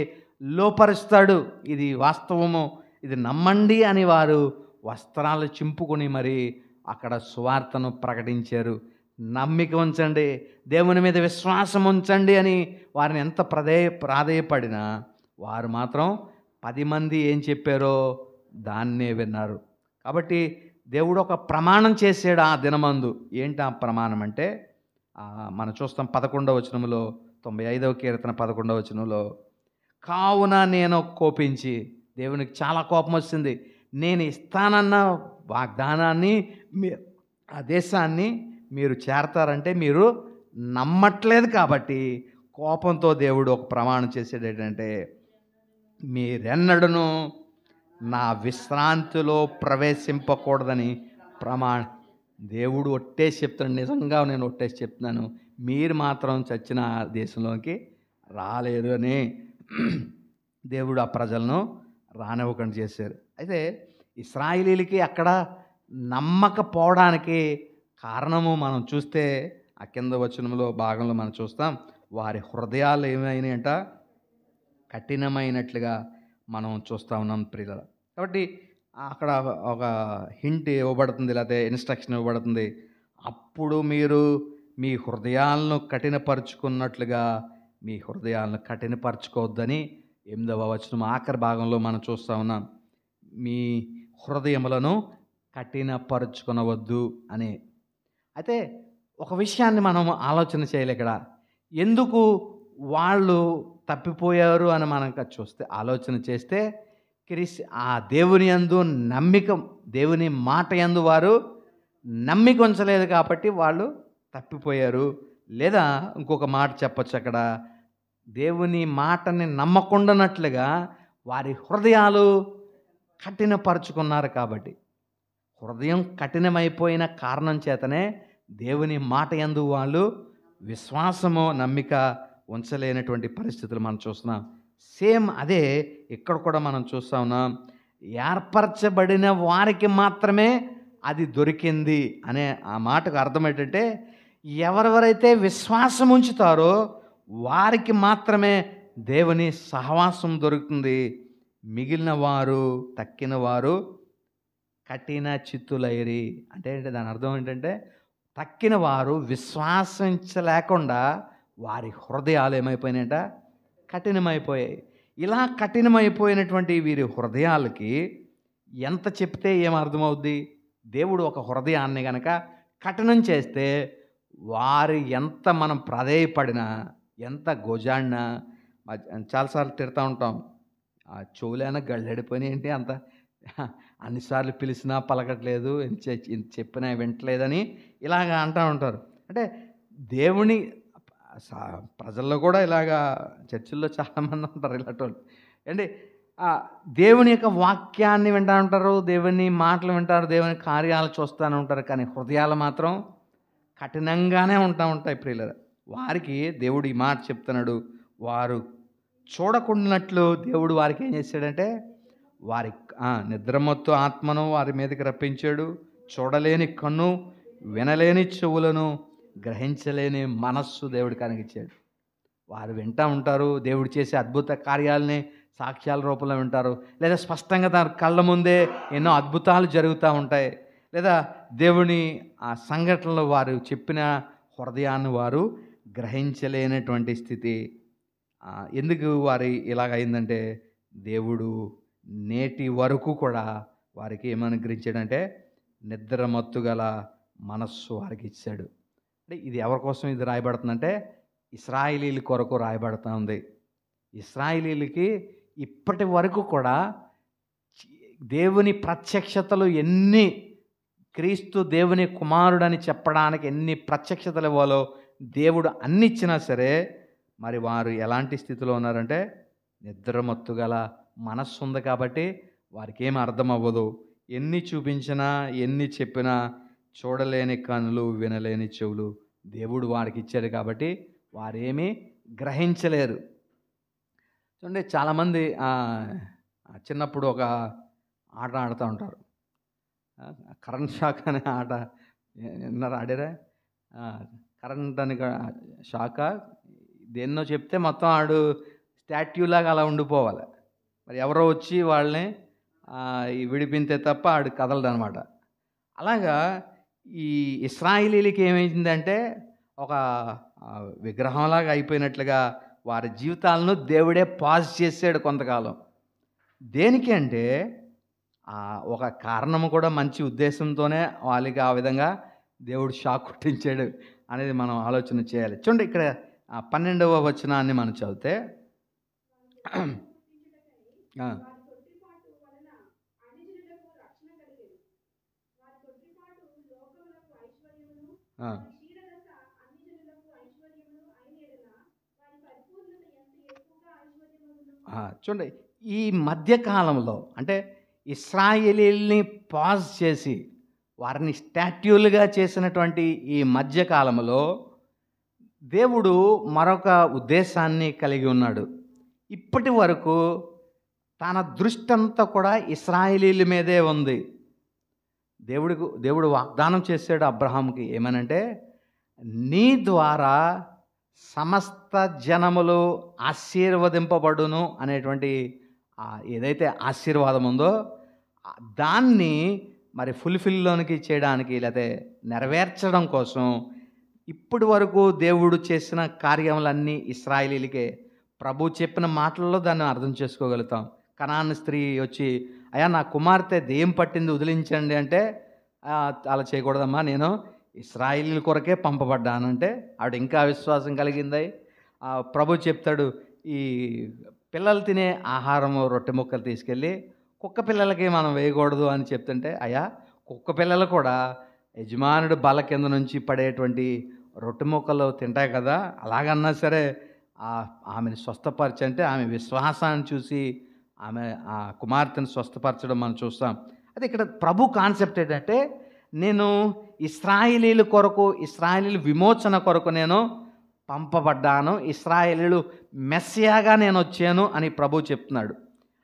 లోపరుస్తాడు ఇది వాస్తవము ఇది నమ్మండి అని వారు వస్త్రాలు చింపుకొని మరి అక్కడ సువార్తను ప్రకటించారు నమ్మిక ఉంచండి దేవుని మీద విశ్వాసం ఉంచండి అని వారిని ఎంత ప్రదే ప్రాధేయపడినా వారు మాత్రం పది మంది ఏం చెప్పారో దాన్నే విన్నారు కాబట్టి దేవుడు ఒక ప్రమాణం చేసాడు ఆ దినమందు ఏంటి ఆ ప్రమాణం అంటే మనం చూస్తాం పదకొండవ వచనంలో తొంభై ఐదవ కీర్తన పదకొండవ వచనంలో కావున నేను కోపించి దేవునికి చాలా కోపం వచ్చింది నేను ఇస్తానన్న వాగ్దానాన్ని మీ ఆ దేశాన్ని మీరు చేరతారంటే మీరు నమ్మట్లేదు కాబట్టి కోపంతో దేవుడు ఒక ప్రమాణం చేసేది ఏంటంటే మీరెన్నడను నా విశ్రాంతిలో ప్రవేశింపకూడదని ప్రమాణ దేవుడు ఒట్టేసి చెప్తున్నాడు నిజంగా నేను ఒట్టేసి చెప్తున్నాను మీరు మాత్రం చచ్చిన దేశంలోకి రాలేదు అని దేవుడు ఆ ప్రజలను రానివ్వకుండా చేశారు అయితే ఇస్రాయిలీలకి అక్కడ నమ్మకపోవడానికి కారణము మనం చూస్తే ఆ కింద వచనంలో భాగంలో మనం చూస్తాం వారి హృదయాలు ఏమైనాయంట కఠినమైనట్లుగా మనం చూస్తూ ఉన్నాం ప్రియుల కాబట్టి అక్కడ ఒక హింట్ ఇవ్వబడుతుంది లేకపోతే ఇన్స్ట్రక్షన్ ఇవ్వబడుతుంది అప్పుడు మీరు మీ హృదయాలను కఠినపరుచుకున్నట్లుగా మీ హృదయాలను కఠినపరచుకోవద్దని ఎనిమిదవ వచనం ఆఖరి భాగంలో మనం చూస్తూ ఉన్నాం మీ హృదయములను కఠినపరుచుకునవద్దు అని అయితే ఒక విషయాన్ని మనం ఆలోచన చేయాలి ఇక్కడ ఎందుకు వాళ్ళు తప్పిపోయారు అని మనం చూస్తే ఆలోచన చేస్తే క్రిస్ ఆ దేవుని యందు నమ్మిక దేవుని మాట యందు వారు నమ్మిక ఉంచలేదు కాబట్టి వాళ్ళు తప్పిపోయారు లేదా ఇంకొక మాట చెప్పచ్చు అక్కడ దేవుని మాటని నమ్మకుండానట్లుగా వారి హృదయాలు కఠినపరుచుకున్నారు కాబట్టి హృదయం కఠినమైపోయిన కారణం చేతనే దేవుని మాట ఎందు వాళ్ళు విశ్వాసము నమ్మిక ఉంచలేనటువంటి పరిస్థితులు మనం చూస్తున్నాం సేమ్ అదే ఇక్కడ కూడా మనం చూస్తా ఉన్నాం ఏర్పరచబడిన వారికి మాత్రమే అది దొరికింది అనే ఆ మాటకు అర్థమేటంటే ఎవరెవరైతే విశ్వాసం ఉంచుతారో వారికి మాత్రమే దేవుని సహవాసం దొరుకుతుంది మిగిలిన వారు తక్కిన వారు కఠిన చిత్తులైరి అంటే ఏంటి దాని అర్థం ఏంటంటే తక్కిన వారు విశ్వాసించలేకుండా వారి హృదయాలు ఏమైపోయినాయంట కఠినమైపోయాయి ఇలా కఠినమైపోయినటువంటి వీరి హృదయాలకి ఎంత చెప్తే ఏం అర్థమవుద్ది దేవుడు ఒక హృదయాన్ని కనుక కఠినం చేస్తే వారు ఎంత మనం ప్రాధేయపడినా ఎంత గోజాడినా చాలాసార్లు తిడతా ఉంటాం ఆ చెవులైనా గళ్ళెడిపోయి ఏంటి అంత అన్నిసార్లు పిలిచినా పలకట్లేదు చెప్పినా వింటలేదని ఇలాగ అంటూ ఉంటారు అంటే దేవుని ప్రజల్లో కూడా ఇలాగా చర్చిల్లో చాలామంది ఉంటారు ఇలాంటి వాళ్ళు అంటే దేవుని యొక్క వాక్యాన్ని వింటా ఉంటారు దేవుని మాటలు వింటారు దేవుని కార్యాలు చూస్తూనే ఉంటారు కానీ హృదయాలు మాత్రం కఠినంగానే ఉంటా ఉంటాయి ప్రియులర వారికి దేవుడు ఈ మాట చెప్తున్నాడు వారు చూడకుండానట్లు దేవుడు వారికి ఏం చేశాడంటే వారి నిద్రమత్తు ఆత్మను వారి మీదకి రప్పించాడు చూడలేని కన్ను వినలేని చెవులను గ్రహించలేని మనస్సు దేవుడు కనిగించాడు వారు వింటూ ఉంటారు దేవుడు చేసే అద్భుత కార్యాలని సాక్ష్యాల రూపంలో వింటారు లేదా స్పష్టంగా తన కళ్ళ ముందే ఎన్నో అద్భుతాలు జరుగుతూ ఉంటాయి లేదా దేవుని ఆ సంఘటనలో వారు చెప్పిన హృదయాన్ని వారు గ్రహించలేనటువంటి స్థితి ఎందుకు వారి ఇలాగైందంటే దేవుడు నేటి వరకు కూడా వారికి ఏమనుగ్రహించాడంటే నిద్రమత్తు గల మనస్సు వారికి ఇచ్చాడు అంటే ఇది ఎవరి కోసం ఇది రాయబడుతుందంటే ఇస్రాయిలీల కొరకు రాయబడుతూ ఉంది ఇస్రాయిలీలకి ఇప్పటి వరకు కూడా దేవుని ప్రత్యక్షతలు ఎన్ని క్రీస్తు దేవుని కుమారుడని చెప్పడానికి ఎన్ని ప్రత్యక్షతలు ఇవ్వాలో దేవుడు అన్ని ఇచ్చినా సరే మరి వారు ఎలాంటి స్థితిలో ఉన్నారంటే నిద్రమత్తు గల మనస్సు ఉంది కాబట్టి వారికి ఏం అర్థం అవ్వదు ఎన్ని చూపించినా ఎన్ని చెప్పినా చూడలేని కనులు వినలేని చెవులు దేవుడు వారికి ఇచ్చాడు కాబట్టి వారేమీ గ్రహించలేరు చూడండి చాలామంది చిన్నప్పుడు ఒక ఆట ఆడుతూ ఉంటారు కరెంట్ షాక్ అనే ఆట విన్నారా ఆడారా కరెంట్ అని షాక దేన్నో చెప్తే మొత్తం ఆడు స్టాట్యూలాగా అలా ఉండిపోవాలి మరి ఎవరో వచ్చి వాళ్ళని విడిపింతే తప్ప ఆడు కదలడు అనమాట అలాగా ఈ ఇస్రాయిలీలకి ఏమైందంటే ఒక విగ్రహంలాగా అయిపోయినట్లుగా వారి జీవితాలను దేవుడే పాజ్ చేసాడు కొంతకాలం దేనికి అంటే ఒక కారణం కూడా మంచి ఉద్దేశంతోనే వాళ్ళకి ఆ విధంగా దేవుడు షాక్ కొట్టించాడు అనేది మనం ఆలోచన చేయాలి చూడండి ఇక్కడ పన్నెండవ వచనాన్ని మనం చదివితే చూడండి ఈ మధ్యకాలంలో అంటే ఇస్రాయేలీల్ని పాజ్ చేసి వారిని స్టాట్యూలుగా చేసినటువంటి ఈ మధ్యకాలంలో దేవుడు మరొక ఉద్దేశాన్ని కలిగి ఉన్నాడు ఇప్పటి వరకు తన దృష్టి అంతా కూడా ఇస్రాయేలీల మీదే ఉంది దేవుడికి దేవుడు వాగ్దానం చేశాడు అబ్రహాంకి ఏమనంటే నీ ద్వారా సమస్త జనములు ఆశీర్వదింపబడును అనేటువంటి ఏదైతే ఆశీర్వాదం ఉందో దాన్ని మరి ఫుల్ఫిల్లోనికి చేయడానికి లేకపోతే నెరవేర్చడం కోసం ఇప్పటి వరకు దేవుడు చేసిన కార్యములన్నీ ఇస్రాయిలీలకే ప్రభు చెప్పిన మాటల్లో దాన్ని అర్థం చేసుకోగలుగుతాం కనాన్ స్త్రీ వచ్చి అయ్యా నా కుమార్తె దేం పట్టింది వదిలించండి అంటే అలా చేయకూడదమ్మా నేను ఇస్రాయిలీల కొరకే పంపబడ్డానంటే ఆవిడ ఇంకా విశ్వాసం కలిగింది ప్రభు చెప్తాడు ఈ పిల్లలు తినే ఆహారము రొట్టె ముక్కలు తీసుకెళ్ళి కుక్క పిల్లలకి మనం వేయకూడదు అని చెప్తుంటే అయ్యా కుక్క పిల్లలు కూడా యజమానుడు బల కింద నుంచి పడేటువంటి రొట్టె మొక్కలు తింటాయి కదా అలాగన్నా సరే ఆమెను స్వస్థపరచంటే ఆమె విశ్వాసాన్ని చూసి ఆమె ఆ కుమార్తెను స్వస్థపరచడం మనం చూస్తాం అది ఇక్కడ ప్రభు కాన్సెప్ట్ ఏంటంటే నేను ఇస్రాయిలీల కొరకు ఇస్రాయిలీల విమోచన కొరకు నేను పంపబడ్డాను ఇస్రాయిలీలు మెస్సియాగా నేను వచ్చాను అని ప్రభు చెప్తున్నాడు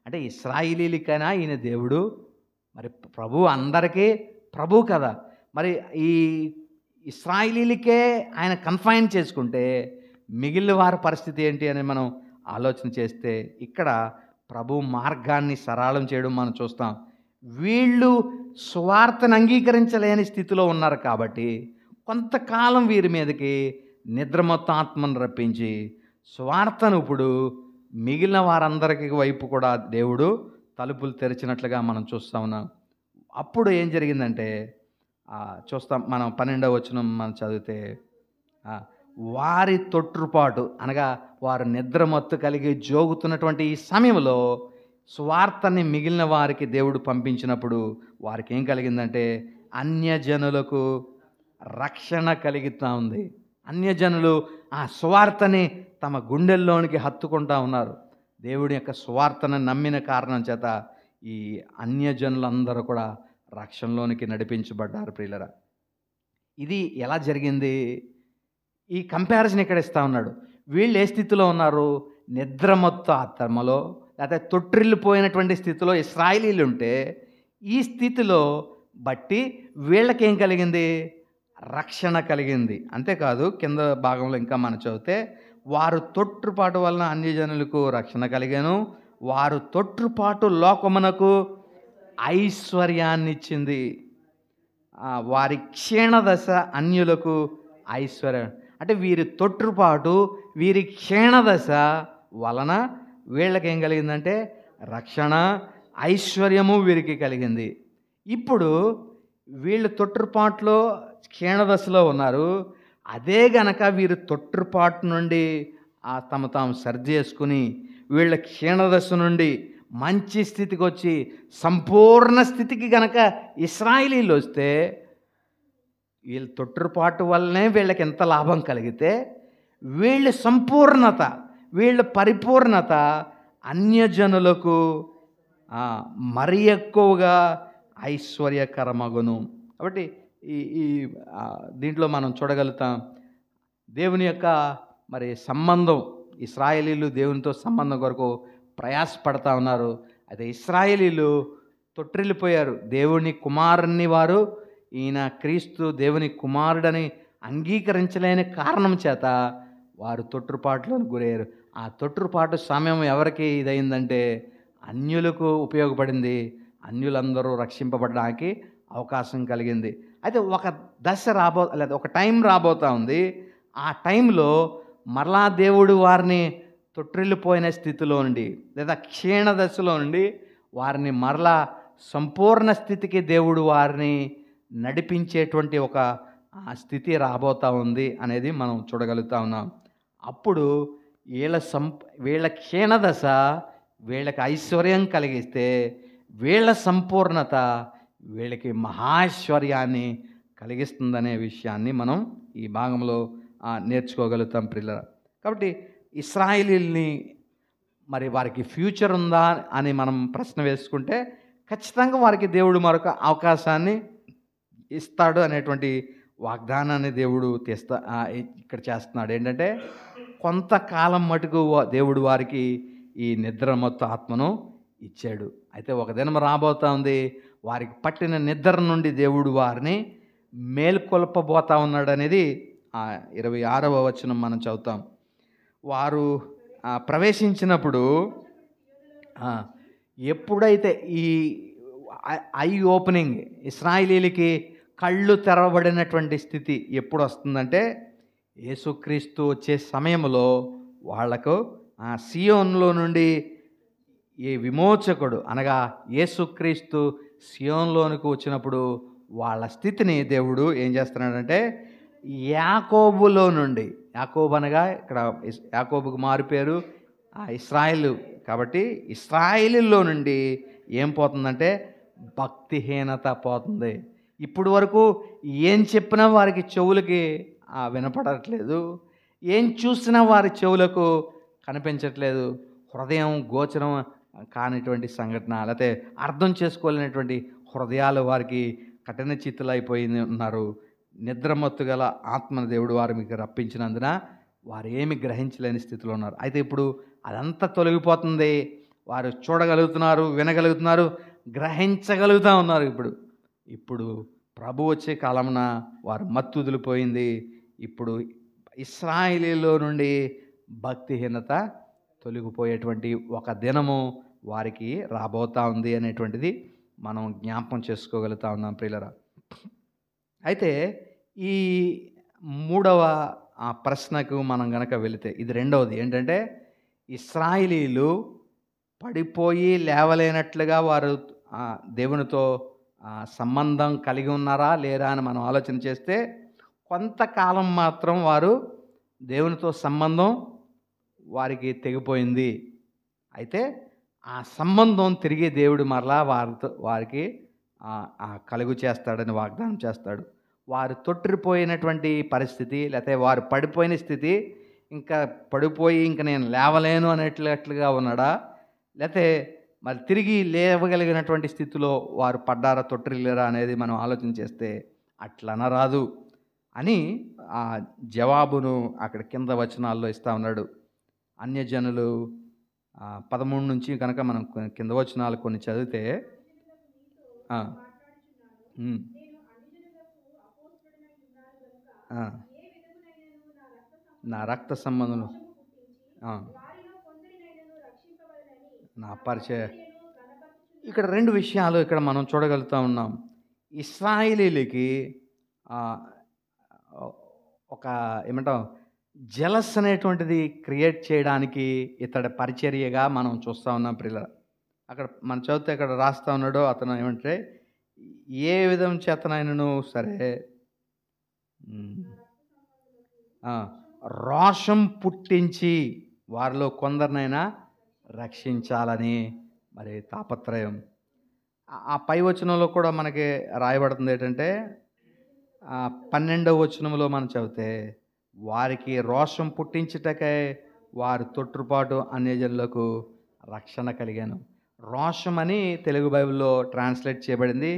అంటే ఇస్రాయిలీలకైనా ఈయన దేవుడు మరి ప్రభు అందరికీ ప్రభు కదా మరి ఈ ఇస్రాయిలీలకే ఆయన కన్ఫైన్ చేసుకుంటే మిగిలిన వారి పరిస్థితి ఏంటి అని మనం ఆలోచన చేస్తే ఇక్కడ ప్రభు మార్గాన్ని సరళం చేయడం మనం చూస్తాం వీళ్ళు స్వార్థను అంగీకరించలేని స్థితిలో ఉన్నారు కాబట్టి కొంతకాలం వీరి మీదకి నిద్రమత్తాత్మను రప్పించి స్వార్థను ఇప్పుడు మిగిలిన వారందరికి వైపు కూడా దేవుడు తలుపులు తెరిచినట్లుగా మనం చూస్తా ఉన్నాం అప్పుడు ఏం జరిగిందంటే చూస్తాం మనం పన్నెండవ వచ్చిన మనం చదివితే వారి తొట్టుపాటు అనగా వారు నిద్రమత్తు కలిగి జోగుతున్నటువంటి ఈ సమయంలో స్వార్థాన్ని మిగిలిన వారికి దేవుడు పంపించినప్పుడు వారికి ఏం కలిగిందంటే అన్యజనులకు రక్షణ కలుగుతూ ఉంది అన్యజనులు ఆ స్వార్థని తమ గుండెల్లోనికి హత్తుకుంటా ఉన్నారు దేవుడి యొక్క స్వార్థను నమ్మిన కారణం చేత ఈ అన్యజనులందరూ కూడా రక్షణలోనికి నడిపించబడ్డారు ప్రియులరా ఇది ఎలా జరిగింది ఈ కంపారిజన్ ఇక్కడ ఇస్తా ఉన్నాడు వీళ్ళు ఏ స్థితిలో ఉన్నారు నిద్రమత్తు ఆత్మలో లేకపోతే తొట్టిల్లిపోయినటువంటి స్థితిలో ఇస్రాయిలీలు ఉంటే ఈ స్థితిలో బట్టి వీళ్ళకేం కలిగింది రక్షణ కలిగింది అంతేకాదు కింద భాగంలో ఇంకా మనం చదివితే వారు తొట్టుపాటు వలన అన్యజనులకు రక్షణ కలిగాను వారు తొట్టుపాటు లోకమునకు ఐశ్వర్యాన్నిచ్చింది వారి క్షీణదశ అన్యులకు ఐశ్వర్యం అంటే వీరి తొట్టుపాటు వీరి క్షీణదశ వలన వీళ్ళకి ఏం కలిగిందంటే రక్షణ ఐశ్వర్యము వీరికి కలిగింది ఇప్పుడు వీళ్ళు తొట్టుపాట్లో క్షీణదశలో ఉన్నారు అదే గనక వీరు తొట్టుపాటు నుండి ఆ తమ తాము సరి చేసుకుని వీళ్ళ క్షీణదశ నుండి మంచి స్థితికి వచ్చి సంపూర్ణ స్థితికి గనక ఇస్రాయిలీలు వస్తే వీళ్ళ తొట్టుపాటు వల్లనే వీళ్ళకి ఎంత లాభం కలిగితే వీళ్ళ సంపూర్ణత వీళ్ళ పరిపూర్ణత అన్యజనులకు మరి ఎక్కువగా ఐశ్వర్యకరమగును కాబట్టి ఈ ఈ దీంట్లో మనం చూడగలుగుతాం దేవుని యొక్క మరి సంబంధం ఇస్రాయలీలు దేవునితో సంబంధం కొరకు ప్రయాసపడతా ఉన్నారు అయితే ఇస్రాయలీలు తొట్టిల్లిపోయారు దేవుని కుమారుని వారు ఈయన క్రీస్తు దేవుని కుమారుడని అంగీకరించలేని కారణం చేత వారు తొట్టుపాటులోకి గురయ్యారు ఆ తొట్టుపాటు సమయం ఎవరికి ఇదైందంటే అన్యులకు ఉపయోగపడింది అన్యులందరూ రక్షింపబడడానికి అవకాశం కలిగింది అయితే ఒక దశ రాబో లేదా ఒక టైం రాబోతా ఉంది ఆ టైంలో మరలా దేవుడు వారిని తొట్టిల్లిపోయిన స్థితిలో నుండి లేదా క్షీణ దశలో నుండి వారిని మరలా సంపూర్ణ స్థితికి దేవుడు వారిని నడిపించేటువంటి ఒక స్థితి రాబోతా ఉంది అనేది మనం చూడగలుగుతా ఉన్నాం అప్పుడు వీళ్ళ సం వీళ్ళ క్షీణదశ వీళ్ళకి ఐశ్వర్యం కలిగిస్తే వీళ్ళ సంపూర్ణత వీళ్ళకి మహాశ్వర్యాన్ని కలిగిస్తుందనే విషయాన్ని మనం ఈ భాగంలో నేర్చుకోగలుగుతాం పిల్లల కాబట్టి ఇస్రాయిలీల్ని మరి వారికి ఫ్యూచర్ ఉందా అని మనం ప్రశ్న వేసుకుంటే ఖచ్చితంగా వారికి దేవుడు మరొక అవకాశాన్ని ఇస్తాడు అనేటువంటి వాగ్దానాన్ని దేవుడు తెస్తా ఇక్కడ చేస్తున్నాడు ఏంటంటే కొంతకాలం మటుకు దేవుడు వారికి ఈ నిద్ర మొత్తం ఆత్మను ఇచ్చాడు అయితే ఒక దినం రాబోతా ఉంది వారికి పట్టిన నిద్ర నుండి దేవుడు వారిని మేల్కొల్పబోతా ఉన్నాడనేది ఆ ఇరవై ఆరవ వచనం మనం చదువుతాం వారు ప్రవేశించినప్పుడు ఎప్పుడైతే ఈ ఐ ఓపెనింగ్ ఇస్రాయిలీలకి కళ్ళు తెరవబడినటువంటి స్థితి ఎప్పుడు వస్తుందంటే యేసుక్రీస్తు వచ్చే సమయంలో వాళ్లకు ఆ సియోన్లో నుండి ఈ విమోచకుడు అనగా యేసుక్రీస్తు సియోన్లోనికి వచ్చినప్పుడు వాళ్ళ స్థితిని దేవుడు ఏం చేస్తున్నాడంటే యాకోబులో నుండి యాకోబు అనగా ఇక్కడ యాకోబుకు మారిపోయారు ఆ ఇస్రాయిల్ కాబట్టి ఇస్రాయిల్లో నుండి ఏం పోతుందంటే భక్తిహీనత పోతుంది ఇప్పుడు వరకు ఏం చెప్పినా వారికి చెవులకి వినపడట్లేదు ఏం చూసినా వారి చెవులకు కనిపించట్లేదు హృదయం గోచరం కానిటువంటి సంఘటన లేకపోతే అర్థం చేసుకోలేనటువంటి హృదయాలు వారికి కఠిన చిత్తులైపోయి ఉన్నారు నిద్రమత్తు గల ఆత్మను దేవుడు వారు మీకు రప్పించినందున వారు ఏమి గ్రహించలేని స్థితిలో ఉన్నారు అయితే ఇప్పుడు అదంతా తొలగిపోతుంది వారు చూడగలుగుతున్నారు వినగలుగుతున్నారు గ్రహించగలుగుతూ ఉన్నారు ఇప్పుడు ఇప్పుడు ప్రభు వచ్చే కాలమున వారు మత్తు వదిలిపోయింది ఇప్పుడు ఇస్రాయిలీలో నుండి భక్తిహీనత తొలగిపోయేటువంటి ఒక దినము వారికి రాబోతా ఉంది అనేటువంటిది మనం జ్ఞాపకం చేసుకోగలుగుతా ఉన్నాం ప్రియులరా అయితే ఈ మూడవ ఆ ప్రశ్నకు మనం గనక వెళితే ఇది రెండవది ఏంటంటే ఇస్రాయిలీలు పడిపోయి లేవలేనట్లుగా వారు దేవునితో సంబంధం కలిగి ఉన్నారా లేరా అని మనం ఆలోచన చేస్తే కొంతకాలం మాత్రం వారు దేవునితో సంబంధం వారికి తెగిపోయింది అయితే ఆ సంబంధం తిరిగి దేవుడు మరలా వారితో వారికి కలుగు చేస్తాడని వాగ్దానం చేస్తాడు వారు తొట్టిపోయినటువంటి పరిస్థితి లేకపోతే వారు పడిపోయిన స్థితి ఇంకా పడిపోయి ఇంకా నేను లేవలేను అనేట్లుగా ఉన్నాడా లేకపోతే మరి తిరిగి లేవగలిగినటువంటి స్థితిలో వారు పడ్డారా తొట్టిల్లేరా అనేది మనం ఆలోచన చేస్తే అట్లన రాదు అని ఆ జవాబును అక్కడ కింద వచనాల్లో ఇస్తా ఉన్నాడు అన్యజనులు పదమూడు నుంచి కనుక మనం కింద వచనాలు కొన్ని చదివితే నా రక్త సంబంధులు నా పరిచయ ఇక్కడ రెండు విషయాలు ఇక్కడ మనం చూడగలుగుతూ ఉన్నాం ఇస్రాయిలీలకి ఒక ఏమంటాం జలస్ అనేటువంటిది క్రియేట్ చేయడానికి ఇతడి పరిచర్యగా మనం చూస్తూ ఉన్నాం పిల్ల అక్కడ మన చదివితే అక్కడ రాస్తా ఉన్నాడో అతను ఏమంటే ఏ విధం చేతనైనను సరే రోషం పుట్టించి వారిలో కొందరినైనా రక్షించాలని మరి తాపత్రయం ఆ పై వచనంలో కూడా మనకి రాయబడుతుంది ఏంటంటే పన్నెండవ వచనంలో మనం చదివితే వారికి రోషం పుట్టించుటకే వారి తొట్టుపాటు అన్యజనులకు రక్షణ కలిగాను రోషం అని తెలుగు బైబిల్లో ట్రాన్స్లేట్ చేయబడింది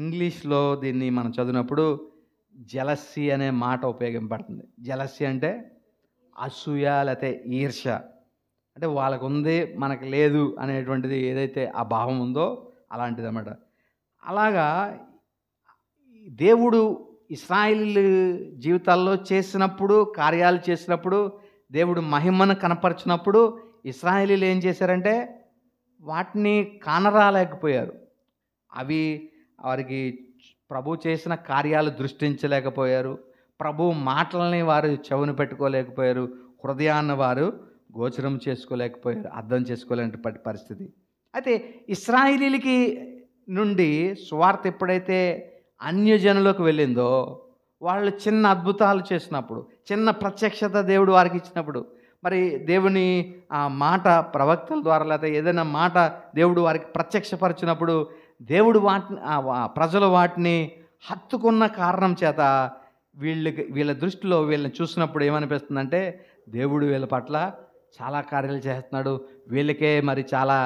ఇంగ్లీష్లో దీన్ని మనం చదివినప్పుడు జలస్సీ అనే మాట ఉపయోగపడుతుంది జలస్సీ అంటే అసూయ లేకపోతే ఈర్ష అంటే వాళ్ళకు ఉంది మనకు లేదు అనేటువంటిది ఏదైతే ఆ భావం ఉందో అలాంటిది అన్నమాట అలాగా దేవుడు ఇస్రాయిల్ జీవితాల్లో చేసినప్పుడు కార్యాలు చేసినప్పుడు దేవుడు మహిమను కనపరిచినప్పుడు ఇస్రాయిలీలు ఏం చేశారంటే వాటిని కానరాలేకపోయారు అవి వారికి ప్రభు చేసిన కార్యాలు దృష్టించలేకపోయారు ప్రభు మాటలని వారు చెవును పెట్టుకోలేకపోయారు హృదయాన్ని వారు గోచరం చేసుకోలేకపోయారు అర్థం చేసుకోలేని పరిస్థితి అయితే ఇస్రాయిలీలకి నుండి సువార్త ఎప్పుడైతే అన్యజనులకు వెళ్ళిందో వాళ్ళు చిన్న అద్భుతాలు చేసినప్పుడు చిన్న ప్రత్యక్షత దేవుడు వారికి ఇచ్చినప్పుడు మరి దేవుని ఆ మాట ప్రవక్తల ద్వారా లేదా ఏదైనా మాట దేవుడు వారికి ప్రత్యక్షపరిచినప్పుడు దేవుడు వాటిని ప్రజలు వాటిని హత్తుకున్న కారణం చేత వీళ్ళకి వీళ్ళ దృష్టిలో వీళ్ళని చూసినప్పుడు ఏమనిపిస్తుందంటే దేవుడు వీళ్ళ పట్ల చాలా కార్యాలు చేస్తున్నాడు వీళ్ళకే మరి చాలా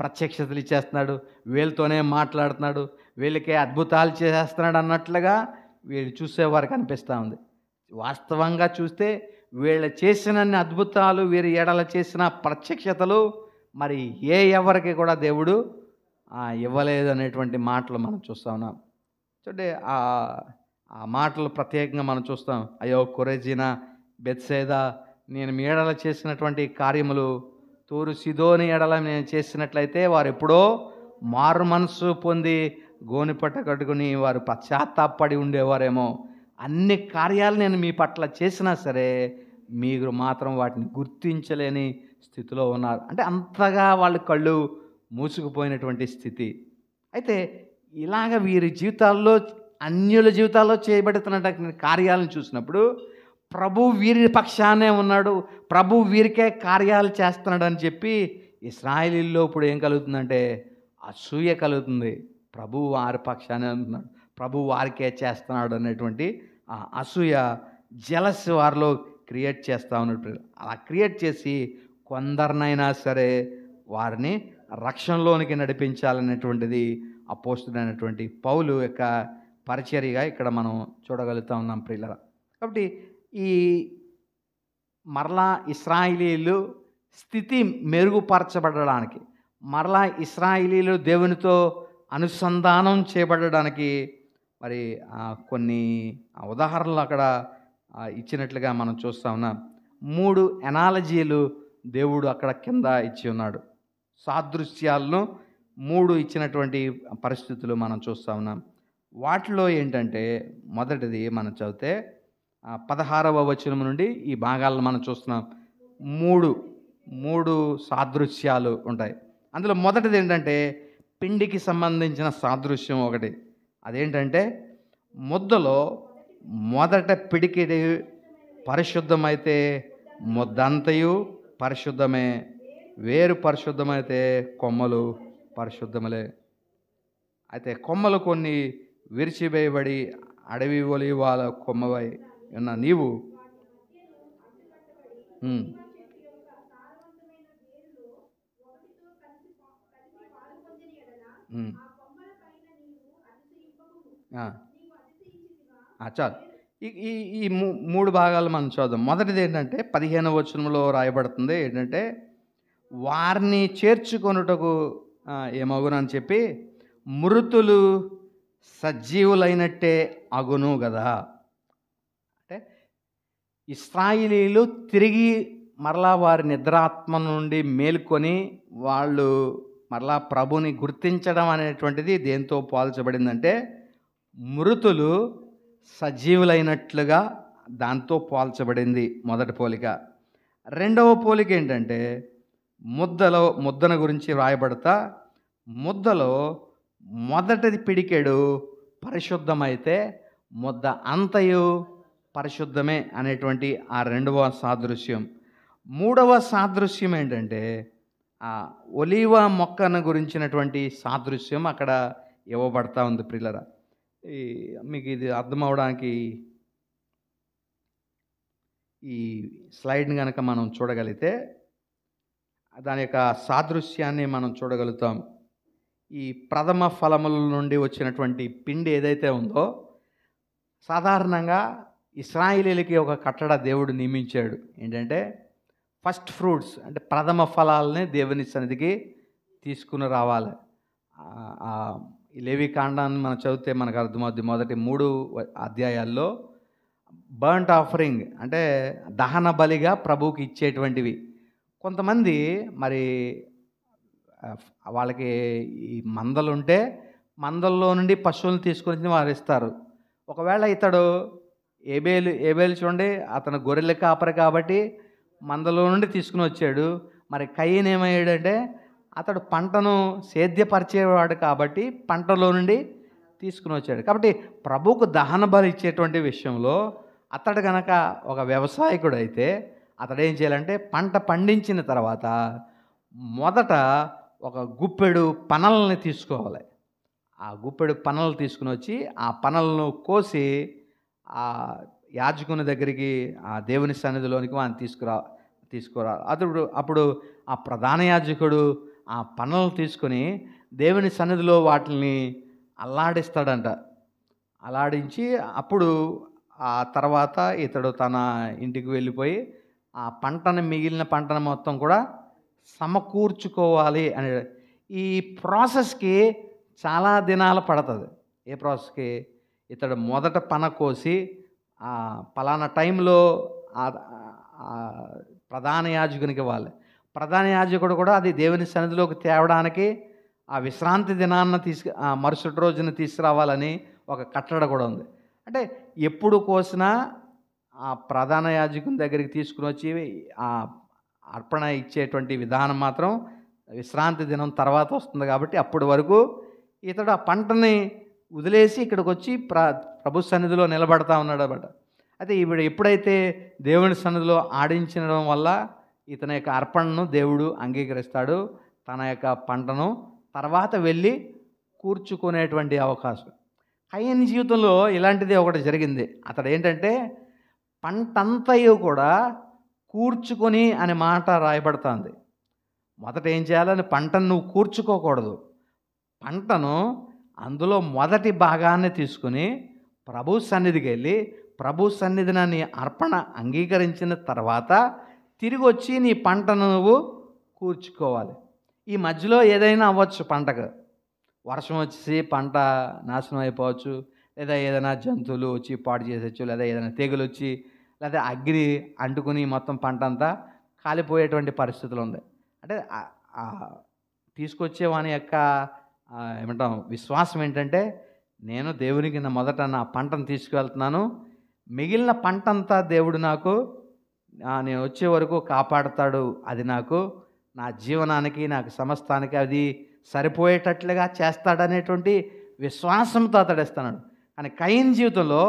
ప్రత్యక్షతలు ఇచ్చేస్తున్నాడు వీళ్ళతోనే మాట్లాడుతున్నాడు వీళ్ళకే అద్భుతాలు చేసేస్తున్నాడు అన్నట్లుగా వీళ్ళు చూసేవారికి అనిపిస్తూ ఉంది వాస్తవంగా చూస్తే వీళ్ళు చేసినన్ని అద్భుతాలు వీరి ఎడల చేసిన ప్రత్యక్షతలు మరి ఏ ఎవరికి కూడా దేవుడు ఇవ్వలేదు అనేటువంటి మాటలు మనం చూస్తూ ఉన్నాం చూడండి ఆ మాటలు ప్రత్యేకంగా మనం చూస్తాం అయ్యో కొరెజీనా బెత్సేదా నేను మీ ఎడల చేసినటువంటి కార్యములు తూరు సిదోని ఎడల నేను చేసినట్లయితే వారు ఎప్పుడో మారు మనసు పొంది గోనిపట్ట కట్టుకుని వారు పశ్చాత్తాపడి ఉండేవారేమో అన్ని కార్యాలు నేను మీ పట్ల చేసినా సరే మీరు మాత్రం వాటిని గుర్తించలేని స్థితిలో ఉన్నారు అంటే అంతగా వాళ్ళ కళ్ళు మూసుకుపోయినటువంటి స్థితి అయితే ఇలాగ వీరి జీవితాల్లో అన్యుల జీవితాల్లో చేయబడుతున్న కార్యాలను చూసినప్పుడు ప్రభు వీరి పక్షానే ఉన్నాడు ప్రభు వీరికే కార్యాలు చేస్తున్నాడు అని చెప్పి ఇస్రాయిలీలో ఇప్పుడు ఏం కలుగుతుందంటే అసూయ కలుగుతుంది ప్రభు వారి పక్షాన్ని అంటున్నాడు ప్రభు వారికే చేస్తున్నాడు అనేటువంటి ఆ అసూయ జలస్ వారిలో క్రియేట్ చేస్తూ ఉన్నట్టు అలా క్రియేట్ చేసి కొందరినైనా సరే వారిని రక్షణలోనికి నడిపించాలనేటువంటిది అపోస్తుడైనటువంటి పౌలు యొక్క పరిచర్యగా ఇక్కడ మనం చూడగలుగుతా ఉన్నాం ప్రియులర కాబట్టి ఈ మరలా ఇస్రాయిలీలు స్థితి మెరుగుపరచబడడానికి మరలా ఇస్రాయిలీలు దేవునితో అనుసంధానం చేయబడడానికి మరి కొన్ని ఉదాహరణలు అక్కడ ఇచ్చినట్లుగా మనం చూస్తా ఉన్నాం మూడు ఎనాలజీలు దేవుడు అక్కడ కింద ఇచ్చి ఉన్నాడు సాదృశ్యాలను మూడు ఇచ్చినటువంటి పరిస్థితులు మనం చూస్తూ ఉన్నాం వాటిలో ఏంటంటే మొదటిది మనం చదివితే పదహారవ వచనం నుండి ఈ భాగాలను మనం చూస్తున్నాం మూడు మూడు సాదృశ్యాలు ఉంటాయి అందులో మొదటిది ఏంటంటే పిండికి సంబంధించిన సాదృశ్యం ఒకటి అదేంటంటే ముద్దలో మొదట పిడికిడి పరిశుద్ధమైతే ముద్దంతయు పరిశుద్ధమే వేరు పరిశుద్ధమైతే కొమ్మలు పరిశుద్ధములే అయితే కొమ్మలు కొన్ని విరిచివేయబడి అడవి ఒలివాల కొమ్మవై ఉన్న నీవు చాలు ఈ ఈ మూడు భాగాలు మనం చూద్దాం మొదటిది ఏంటంటే పదిహేను వచనంలో రాయబడుతుంది ఏంటంటే వారిని చేర్చుకొనుటకు ఏమగునని చెప్పి మృతులు సజీవులైనట్టే అగును కదా అంటే ఇస్రాయిలీలు తిరిగి మరలా వారి నిద్రాత్మ నుండి మేల్కొని వాళ్ళు మరలా ప్రభుని గుర్తించడం అనేటువంటిది దేంతో పోల్చబడిందంటే మృతులు సజీవులైనట్లుగా దాంతో పోల్చబడింది మొదటి పోలిక రెండవ పోలిక ఏంటంటే ముద్దలో ముద్దన గురించి వ్రాయబడతా ముద్దలో మొదటిది పిడికెడు పరిశుద్ధమైతే ముద్ద అంతయు పరిశుద్ధమే అనేటువంటి ఆ రెండవ సాదృశ్యం మూడవ సాదృశ్యం ఏంటంటే ఆ ఒలీవ మొక్కను గురించినటువంటి సాదృశ్యం అక్కడ ఇవ్వబడతా ఉంది ఈ మీకు ఇది అర్థం అవడానికి ఈ స్లైడ్ని కనుక మనం చూడగలిగితే దాని యొక్క సాదృశ్యాన్ని మనం చూడగలుగుతాం ఈ ప్రథమ ఫలముల నుండి వచ్చినటువంటి పిండి ఏదైతే ఉందో సాధారణంగా ఇస్రాయిలీలకి ఒక కట్టడ దేవుడు నియమించాడు ఏంటంటే ఫస్ట్ ఫ్రూట్స్ అంటే ప్రథమ ఫలాలని దేవుని సన్నిధికి తీసుకుని రావాలి లేవి కాండాన్ని మనం చదివితే మనకు అర్థమవుద్ది మొదటి మూడు అధ్యాయాల్లో బర్ంట్ ఆఫరింగ్ అంటే దహన బలిగా ప్రభువుకి ఇచ్చేటువంటివి కొంతమంది మరి వాళ్ళకి ఈ మందలు ఉంటే మందల్లో నుండి పశువులను తీసుకొని వారు ఇస్తారు ఒకవేళ ఇతడు ఏబేలు ఏబేలు చూడండి అతను గొర్రెల కాపరి కాబట్టి మందలో నుండి తీసుకుని వచ్చాడు మరి కయ్యన్ ఏమయ్యాడంటే అతడు పంటను సేద్యపరిచేవాడు కాబట్టి పంటలో నుండి తీసుకుని వచ్చాడు కాబట్టి ప్రభువుకు దహన బలి ఇచ్చేటువంటి విషయంలో అతడు కనుక ఒక వ్యవసాయకుడు అయితే అతడు ఏం చేయాలంటే పంట పండించిన తర్వాత మొదట ఒక గుప్పెడు పనల్ని తీసుకోవాలి ఆ గుప్పెడు పనలు తీసుకుని వచ్చి ఆ పనలను కోసి ఆ యాజకుని దగ్గరికి ఆ దేవుని సన్నిధిలోనికి వాని తీసుకురా తీసుకురా అతడు అప్పుడు ఆ ప్రధాన యాజకుడు ఆ పనులు తీసుకుని దేవుని సన్నిధిలో వాటిని అల్లాడిస్తాడంట అలాడించి అప్పుడు ఆ తర్వాత ఇతడు తన ఇంటికి వెళ్ళిపోయి ఆ పంటను మిగిలిన పంటను మొత్తం కూడా సమకూర్చుకోవాలి అని ఈ ప్రాసెస్కి చాలా దినాలు పడుతుంది ఏ ప్రాసెస్కి ఇతడు మొదట పన కోసి పలానా టైంలో ప్రధాన యాజకునికి ఇవ్వాలి ప్రధాన యాజకుడు కూడా అది దేవుని సన్నిధిలోకి తేవడానికి ఆ విశ్రాంతి దినాన్న తీసుకు మరుసటి రోజున తీసుకురావాలని ఒక కట్టడ కూడా ఉంది అంటే ఎప్పుడు కోసినా ఆ ప్రధాన యాజకుని దగ్గరికి తీసుకుని వచ్చి ఆ అర్పణ ఇచ్చేటువంటి విధానం మాత్రం విశ్రాంతి దినం తర్వాత వస్తుంది కాబట్టి అప్పటి వరకు ఇతడు ఆ పంటని వదిలేసి ఇక్కడికి వచ్చి ప్ర ప్రభు సన్నిధిలో నిలబడతా ఉన్నాడనమాట అయితే ఈవిడ ఎప్పుడైతే దేవుని సన్నిధిలో ఆడించడం వల్ల ఇతని యొక్క అర్పణను దేవుడు అంగీకరిస్తాడు తన యొక్క పంటను తర్వాత వెళ్ళి కూర్చుకునేటువంటి అవకాశం కయ్యని జీవితంలో ఇలాంటిది ఒకటి జరిగింది అతడు ఏంటంటే పంటంతయు కూడా కూర్చుకొని అనే మాట రాయబడుతుంది మొదట ఏం చేయాలని పంటను నువ్వు కూర్చుకోకూడదు పంటను అందులో మొదటి భాగాన్ని తీసుకుని ప్రభు సన్నిధికి వెళ్ళి ప్రభు సన్నిధిన నీ అర్పణ అంగీకరించిన తర్వాత తిరిగి వచ్చి నీ పంటను నువ్వు కూర్చుకోవాలి ఈ మధ్యలో ఏదైనా అవ్వచ్చు పంటకు వర్షం వచ్చేసి పంట నాశనం అయిపోవచ్చు లేదా ఏదైనా జంతువులు వచ్చి పాడు చేసేచ్చు లేదా ఏదైనా తెగులు వచ్చి లేదా అగ్ని అంటుకుని మొత్తం పంట అంతా కాలిపోయేటువంటి పరిస్థితులు ఉంది అంటే తీసుకొచ్చే వాని యొక్క ఏమంటాం విశ్వాసం ఏంటంటే నేను దేవునికి నా మొదట నా పంటను తీసుకువెళ్తున్నాను మిగిలిన పంటంతా దేవుడు నాకు నేను వచ్చే వరకు కాపాడతాడు అది నాకు నా జీవనానికి నాకు సమస్తానికి అది సరిపోయేటట్లుగా చేస్తాడనేటువంటి విశ్వాసంతో అతడేస్తున్నాడు కానీ కైన్ జీవితంలో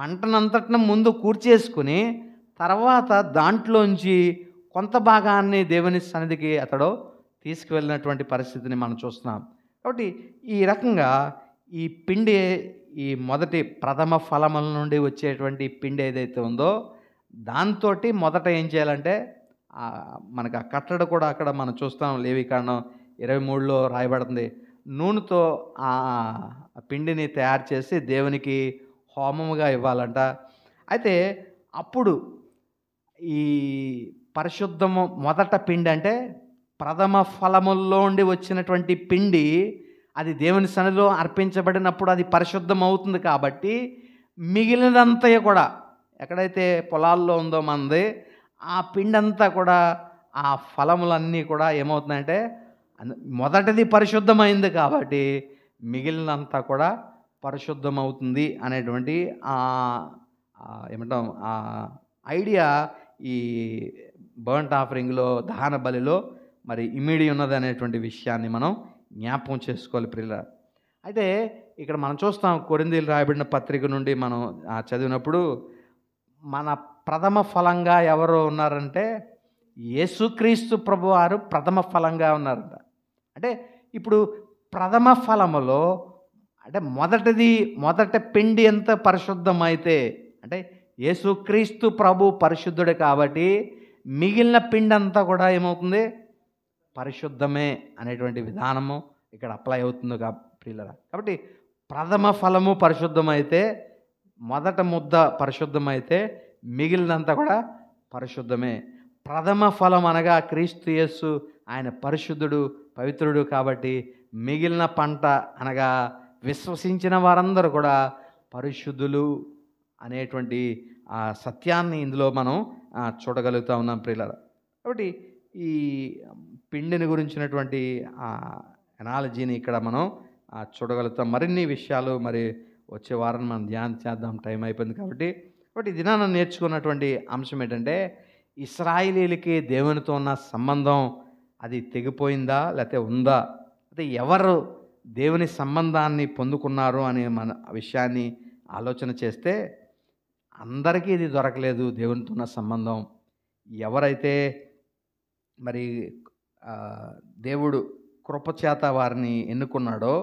పంటనంతటిన ముందు కూర్చేసుకుని తర్వాత దాంట్లోంచి కొంత భాగాన్ని దేవుని సన్నిధికి అతడు తీసుకువెళ్ళినటువంటి పరిస్థితిని మనం చూస్తున్నాం కాబట్టి ఈ రకంగా ఈ పిండి ఈ మొదటి ప్రథమ ఫలముల నుండి వచ్చేటువంటి పిండి ఏదైతే ఉందో దాంతో మొదట ఏం చేయాలంటే మనకు ఆ కట్టడ కూడా అక్కడ మనం చూస్తాం లేవి కారణం ఇరవై మూడులో రాయబడుతుంది నూనెతో ఆ పిండిని తయారు చేసి దేవునికి హోమముగా ఇవ్వాలంట అయితే అప్పుడు ఈ పరిశుద్ధము మొదట పిండి అంటే ప్రథమ ఫలముల్లో ఉండి వచ్చినటువంటి పిండి అది దేవుని సన్నిధిలో అర్పించబడినప్పుడు అది పరిశుద్ధం అవుతుంది కాబట్టి మిగిలినదంతయు కూడా ఎక్కడైతే పొలాల్లో ఉందో మంది ఆ పిండి అంతా కూడా ఆ ఫలములన్నీ కూడా ఏమవుతుందంటే మొదటిది పరిశుద్ధమైంది కాబట్టి మిగిలినంతా కూడా పరిశుద్ధమవుతుంది అనేటువంటి ఏమంటాం ఐడియా ఈ బర్ంట్ ఆఫరింగ్లో దహన బలిలో మరి ఇమిడి ఉన్నది అనేటువంటి విషయాన్ని మనం జ్ఞాపకం చేసుకోవాలి ప్రియుల అయితే ఇక్కడ మనం చూస్తాం కొరిందీలు రాయబడిన పత్రిక నుండి మనం చదివినప్పుడు మన ప్రథమ ఫలంగా ఎవరు ఉన్నారంటే యేసుక్రీస్తు ప్రభు వారు ప్రథమ ఫలంగా ఉన్నారంట అంటే ఇప్పుడు ప్రథమ ఫలములో అంటే మొదటిది మొదట పిండి ఎంత పరిశుద్ధమైతే అంటే యేసుక్రీస్తు ప్రభు పరిశుద్ధుడు కాబట్టి మిగిలిన పిండి అంతా కూడా ఏమవుతుంది పరిశుద్ధమే అనేటువంటి విధానము ఇక్కడ అప్లై అవుతుంది కా ప్రియులరా కాబట్టి ప్రథమ ఫలము పరిశుద్ధమైతే మొదట ముద్ద పరిశుద్ధమైతే మిగిలినంతా కూడా పరిశుద్ధమే ప్రథమ ఫలం అనగా క్రీస్తు యస్సు ఆయన పరిశుద్ధుడు పవిత్రుడు కాబట్టి మిగిలిన పంట అనగా విశ్వసించిన వారందరూ కూడా పరిశుద్ధులు అనేటువంటి ఆ సత్యాన్ని ఇందులో మనం చూడగలుగుతా ఉన్నాం ప్రియుల కాబట్టి ఈ పిండిని గురించినటువంటి ఎనాలజీని ఇక్కడ మనం చూడగలుగుతాం మరిన్ని విషయాలు మరి వచ్చే వారం మనం ధ్యానం చేద్దాం టైం అయిపోయింది కాబట్టి కాబట్టి దినాన్ని నేర్చుకున్నటువంటి అంశం ఏంటంటే ఇస్రాయిలీలకి దేవునితో ఉన్న సంబంధం అది తెగిపోయిందా లేకపోతే ఉందా అయితే ఎవరు దేవుని సంబంధాన్ని పొందుకున్నారు అనే మన విషయాన్ని ఆలోచన చేస్తే అందరికీ ఇది దొరకలేదు దేవునితో ఉన్న సంబంధం ఎవరైతే మరి దేవుడు కృపచేత వారిని ఎన్నుకున్నాడో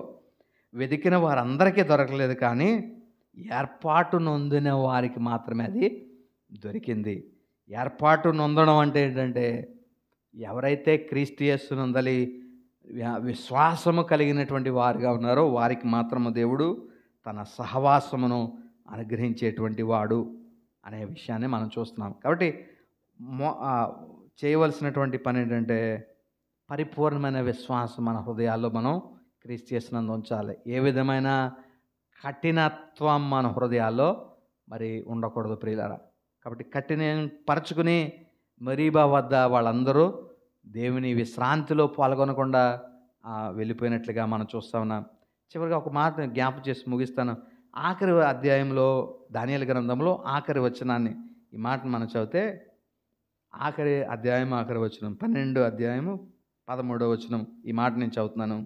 వెతికిన వారందరికీ దొరకలేదు కానీ ఏర్పాటు నొందిన వారికి మాత్రమే అది దొరికింది ఏర్పాటు నొందడం అంటే ఏంటంటే ఎవరైతే క్రీస్తు నొందలి విశ్వాసము కలిగినటువంటి వారుగా ఉన్నారో వారికి మాత్రము దేవుడు తన సహవాసమును అనుగ్రహించేటువంటి వాడు అనే విషయాన్ని మనం చూస్తున్నాం కాబట్టి మో చేయవలసినటువంటి పని ఏంటంటే పరిపూర్ణమైన విశ్వాసం మన హృదయాల్లో మనం క్రీస్ చేసినందు ఉంచాలి ఏ విధమైన కఠినత్వం మన హృదయాల్లో మరి ఉండకూడదు ప్రియులరా కాబట్టి కఠిన పరచుకుని మరీబా వద్ద వాళ్ళందరూ దేవుని విశ్రాంతిలో పాల్గొనకుండా వెళ్ళిపోయినట్లుగా మనం చూస్తా ఉన్నాం చివరిగా ఒక మాట జ్ఞాపం చేసి ముగిస్తాను ఆఖరి అధ్యాయంలో ధాన్యాల గ్రంథంలో ఆఖరి వచనాన్ని ఈ మాటను మనం చదివితే ఆఖరి అధ్యాయం ఆఖరి వచనం పన్నెండు అధ్యాయము పదమూడవ వచనం ఈ మాట నేను చదువుతున్నాను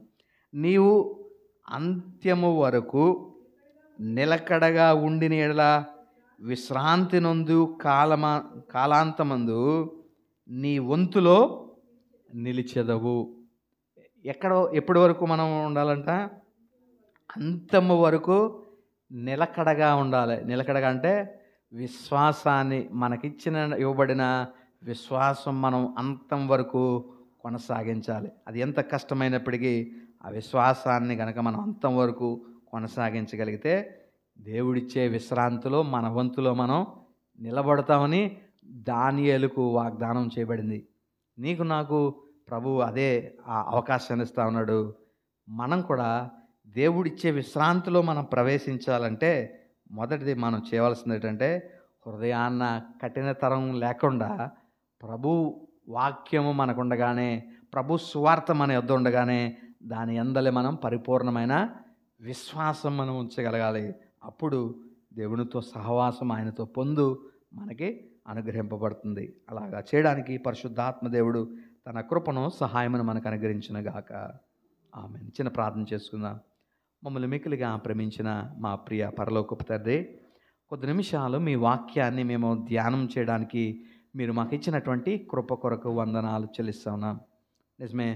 నీవు అంత్యము వరకు నిలకడగా ఉండిన ఎడలా విశ్రాంతి నందు కాలమా కాలాంతమందు నీ వంతులో నిలిచెదవు ఎక్కడ ఎప్పటి వరకు మనం ఉండాలంట అంతము వరకు నిలకడగా ఉండాలి నిలకడగా అంటే విశ్వాసాన్ని మనకిచ్చిన ఇవ్వబడిన విశ్వాసం మనం అంతం వరకు కొనసాగించాలి అది ఎంత కష్టమైనప్పటికీ ఆ విశ్వాసాన్ని గనక మనం అంతం వరకు కొనసాగించగలిగితే దేవుడిచ్చే విశ్రాంతిలో మన వంతులో మనం నిలబడతామని దానియలకు వాగ్దానం చేయబడింది నీకు నాకు ప్రభు అదే ఆ అవకాశాన్ని ఇస్తా ఉన్నాడు మనం కూడా దేవుడిచ్చే విశ్రాంతిలో మనం ప్రవేశించాలంటే మొదటిది మనం చేయవలసింది ఏంటంటే హృదయాన్న కఠినతరం లేకుండా ప్రభు వాక్యము మనకుండగానే ప్రభు సువార్త మన యొద్ ఉండగానే దాని అందలే మనం పరిపూర్ణమైన విశ్వాసం మనం ఉంచగలగాలి అప్పుడు దేవునితో సహవాసం ఆయనతో పొందు మనకి అనుగ్రహింపబడుతుంది అలాగా చేయడానికి పరిశుద్ధాత్మ దేవుడు తన కృపను సహాయమును మనకు అనుగ్రహించిన గాక ఆమె చిన్న ప్రార్థన చేసుకుందాం మమ్మల్ని మికిలిగా ప్రేమించిన మా ప్రియ పరలోకపు తండ్రి కొద్ది నిమిషాలు మీ వాక్యాన్ని మేము ధ్యానం చేయడానికి మీరు మాకు ఇచ్చినటువంటి కృప కొరకు వందనాలు చెల్లిస్తున్నాం నిజమే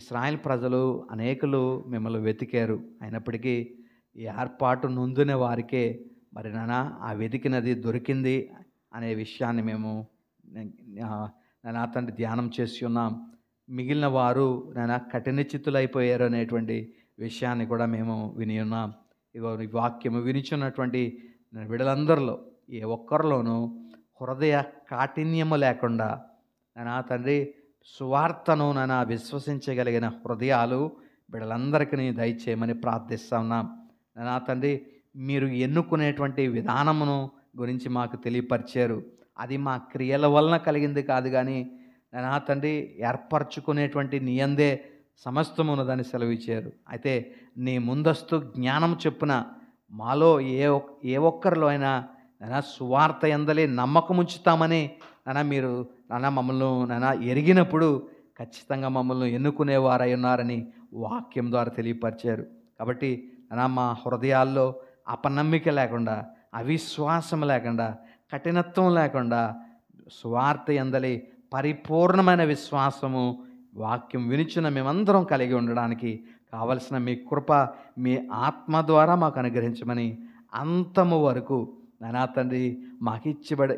ఇస్రాయల్ ప్రజలు అనేకులు మిమ్మల్ని వెతికారు అయినప్పటికీ ఈ ఏర్పాటు నొందిన వారికే మరి నాన్న ఆ వెతికినది దొరికింది అనే విషయాన్ని మేము నేను అతన్ని ధ్యానం చేసి ఉన్నాం మిగిలిన వారు చిత్తులు కఠినచిత్తులైపోయారు అనేటువంటి విషయాన్ని కూడా మేము విని ఉన్నాం ఇగో వాక్యము వినిచున్నటువంటి విడలందరిలో ఏ ఒక్కరిలోనూ హృదయ కాఠిన్యము లేకుండా నా తండ్రి సువార్తను నా విశ్వసించగలిగిన హృదయాలు వీళ్ళందరికీ దయచేయమని ప్రార్థిస్తున్నాం నా తండ్రి మీరు ఎన్నుకునేటువంటి విధానమును గురించి మాకు తెలియపరిచారు అది మా క్రియల వలన కలిగింది కాదు కానీ నా తండ్రి ఏర్పరచుకునేటువంటి నియందే సమస్తమున్నదని సెలవిచ్చారు అయితే నీ ముందస్తు జ్ఞానం చెప్పున మాలో ఏ ఏ ఒక్కరిలో అయినా నానా సువార్త ఎందలే నమ్మకం ఉంచుతామని నానా మీరు నానా మమ్మల్ని నానా ఎరిగినప్పుడు ఖచ్చితంగా మమ్మల్ని ఎన్నుకునేవారై ఉన్నారని వాక్యం ద్వారా తెలియపరిచారు కాబట్టి నానా మా హృదయాల్లో అపనమ్మిక లేకుండా అవిశ్వాసం లేకుండా కఠినత్వం లేకుండా స్వార్థ ఎందలి పరిపూర్ణమైన విశ్వాసము వాక్యం వినిచిన మేమందరం కలిగి ఉండడానికి కావలసిన మీ కృప మీ ఆత్మ ద్వారా మాకు అనుగ్రహించమని అంతము వరకు నానా తండ్రి మాకిచ్చబడ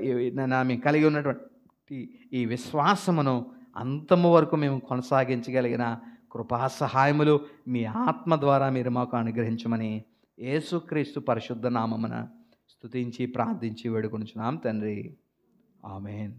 నా మేము కలిగి ఉన్నటువంటి ఈ విశ్వాసమును అంతము వరకు మేము కొనసాగించగలిగిన కృపా సహాయములు మీ ఆత్మ ద్వారా మీరు మాకు అనుగ్రహించమని యేసుక్రీస్తు పరిశుద్ధ నామమున స్తుతించి ప్రార్థించి వేడుకొనిచున్నాం తండ్రి ఆమెన్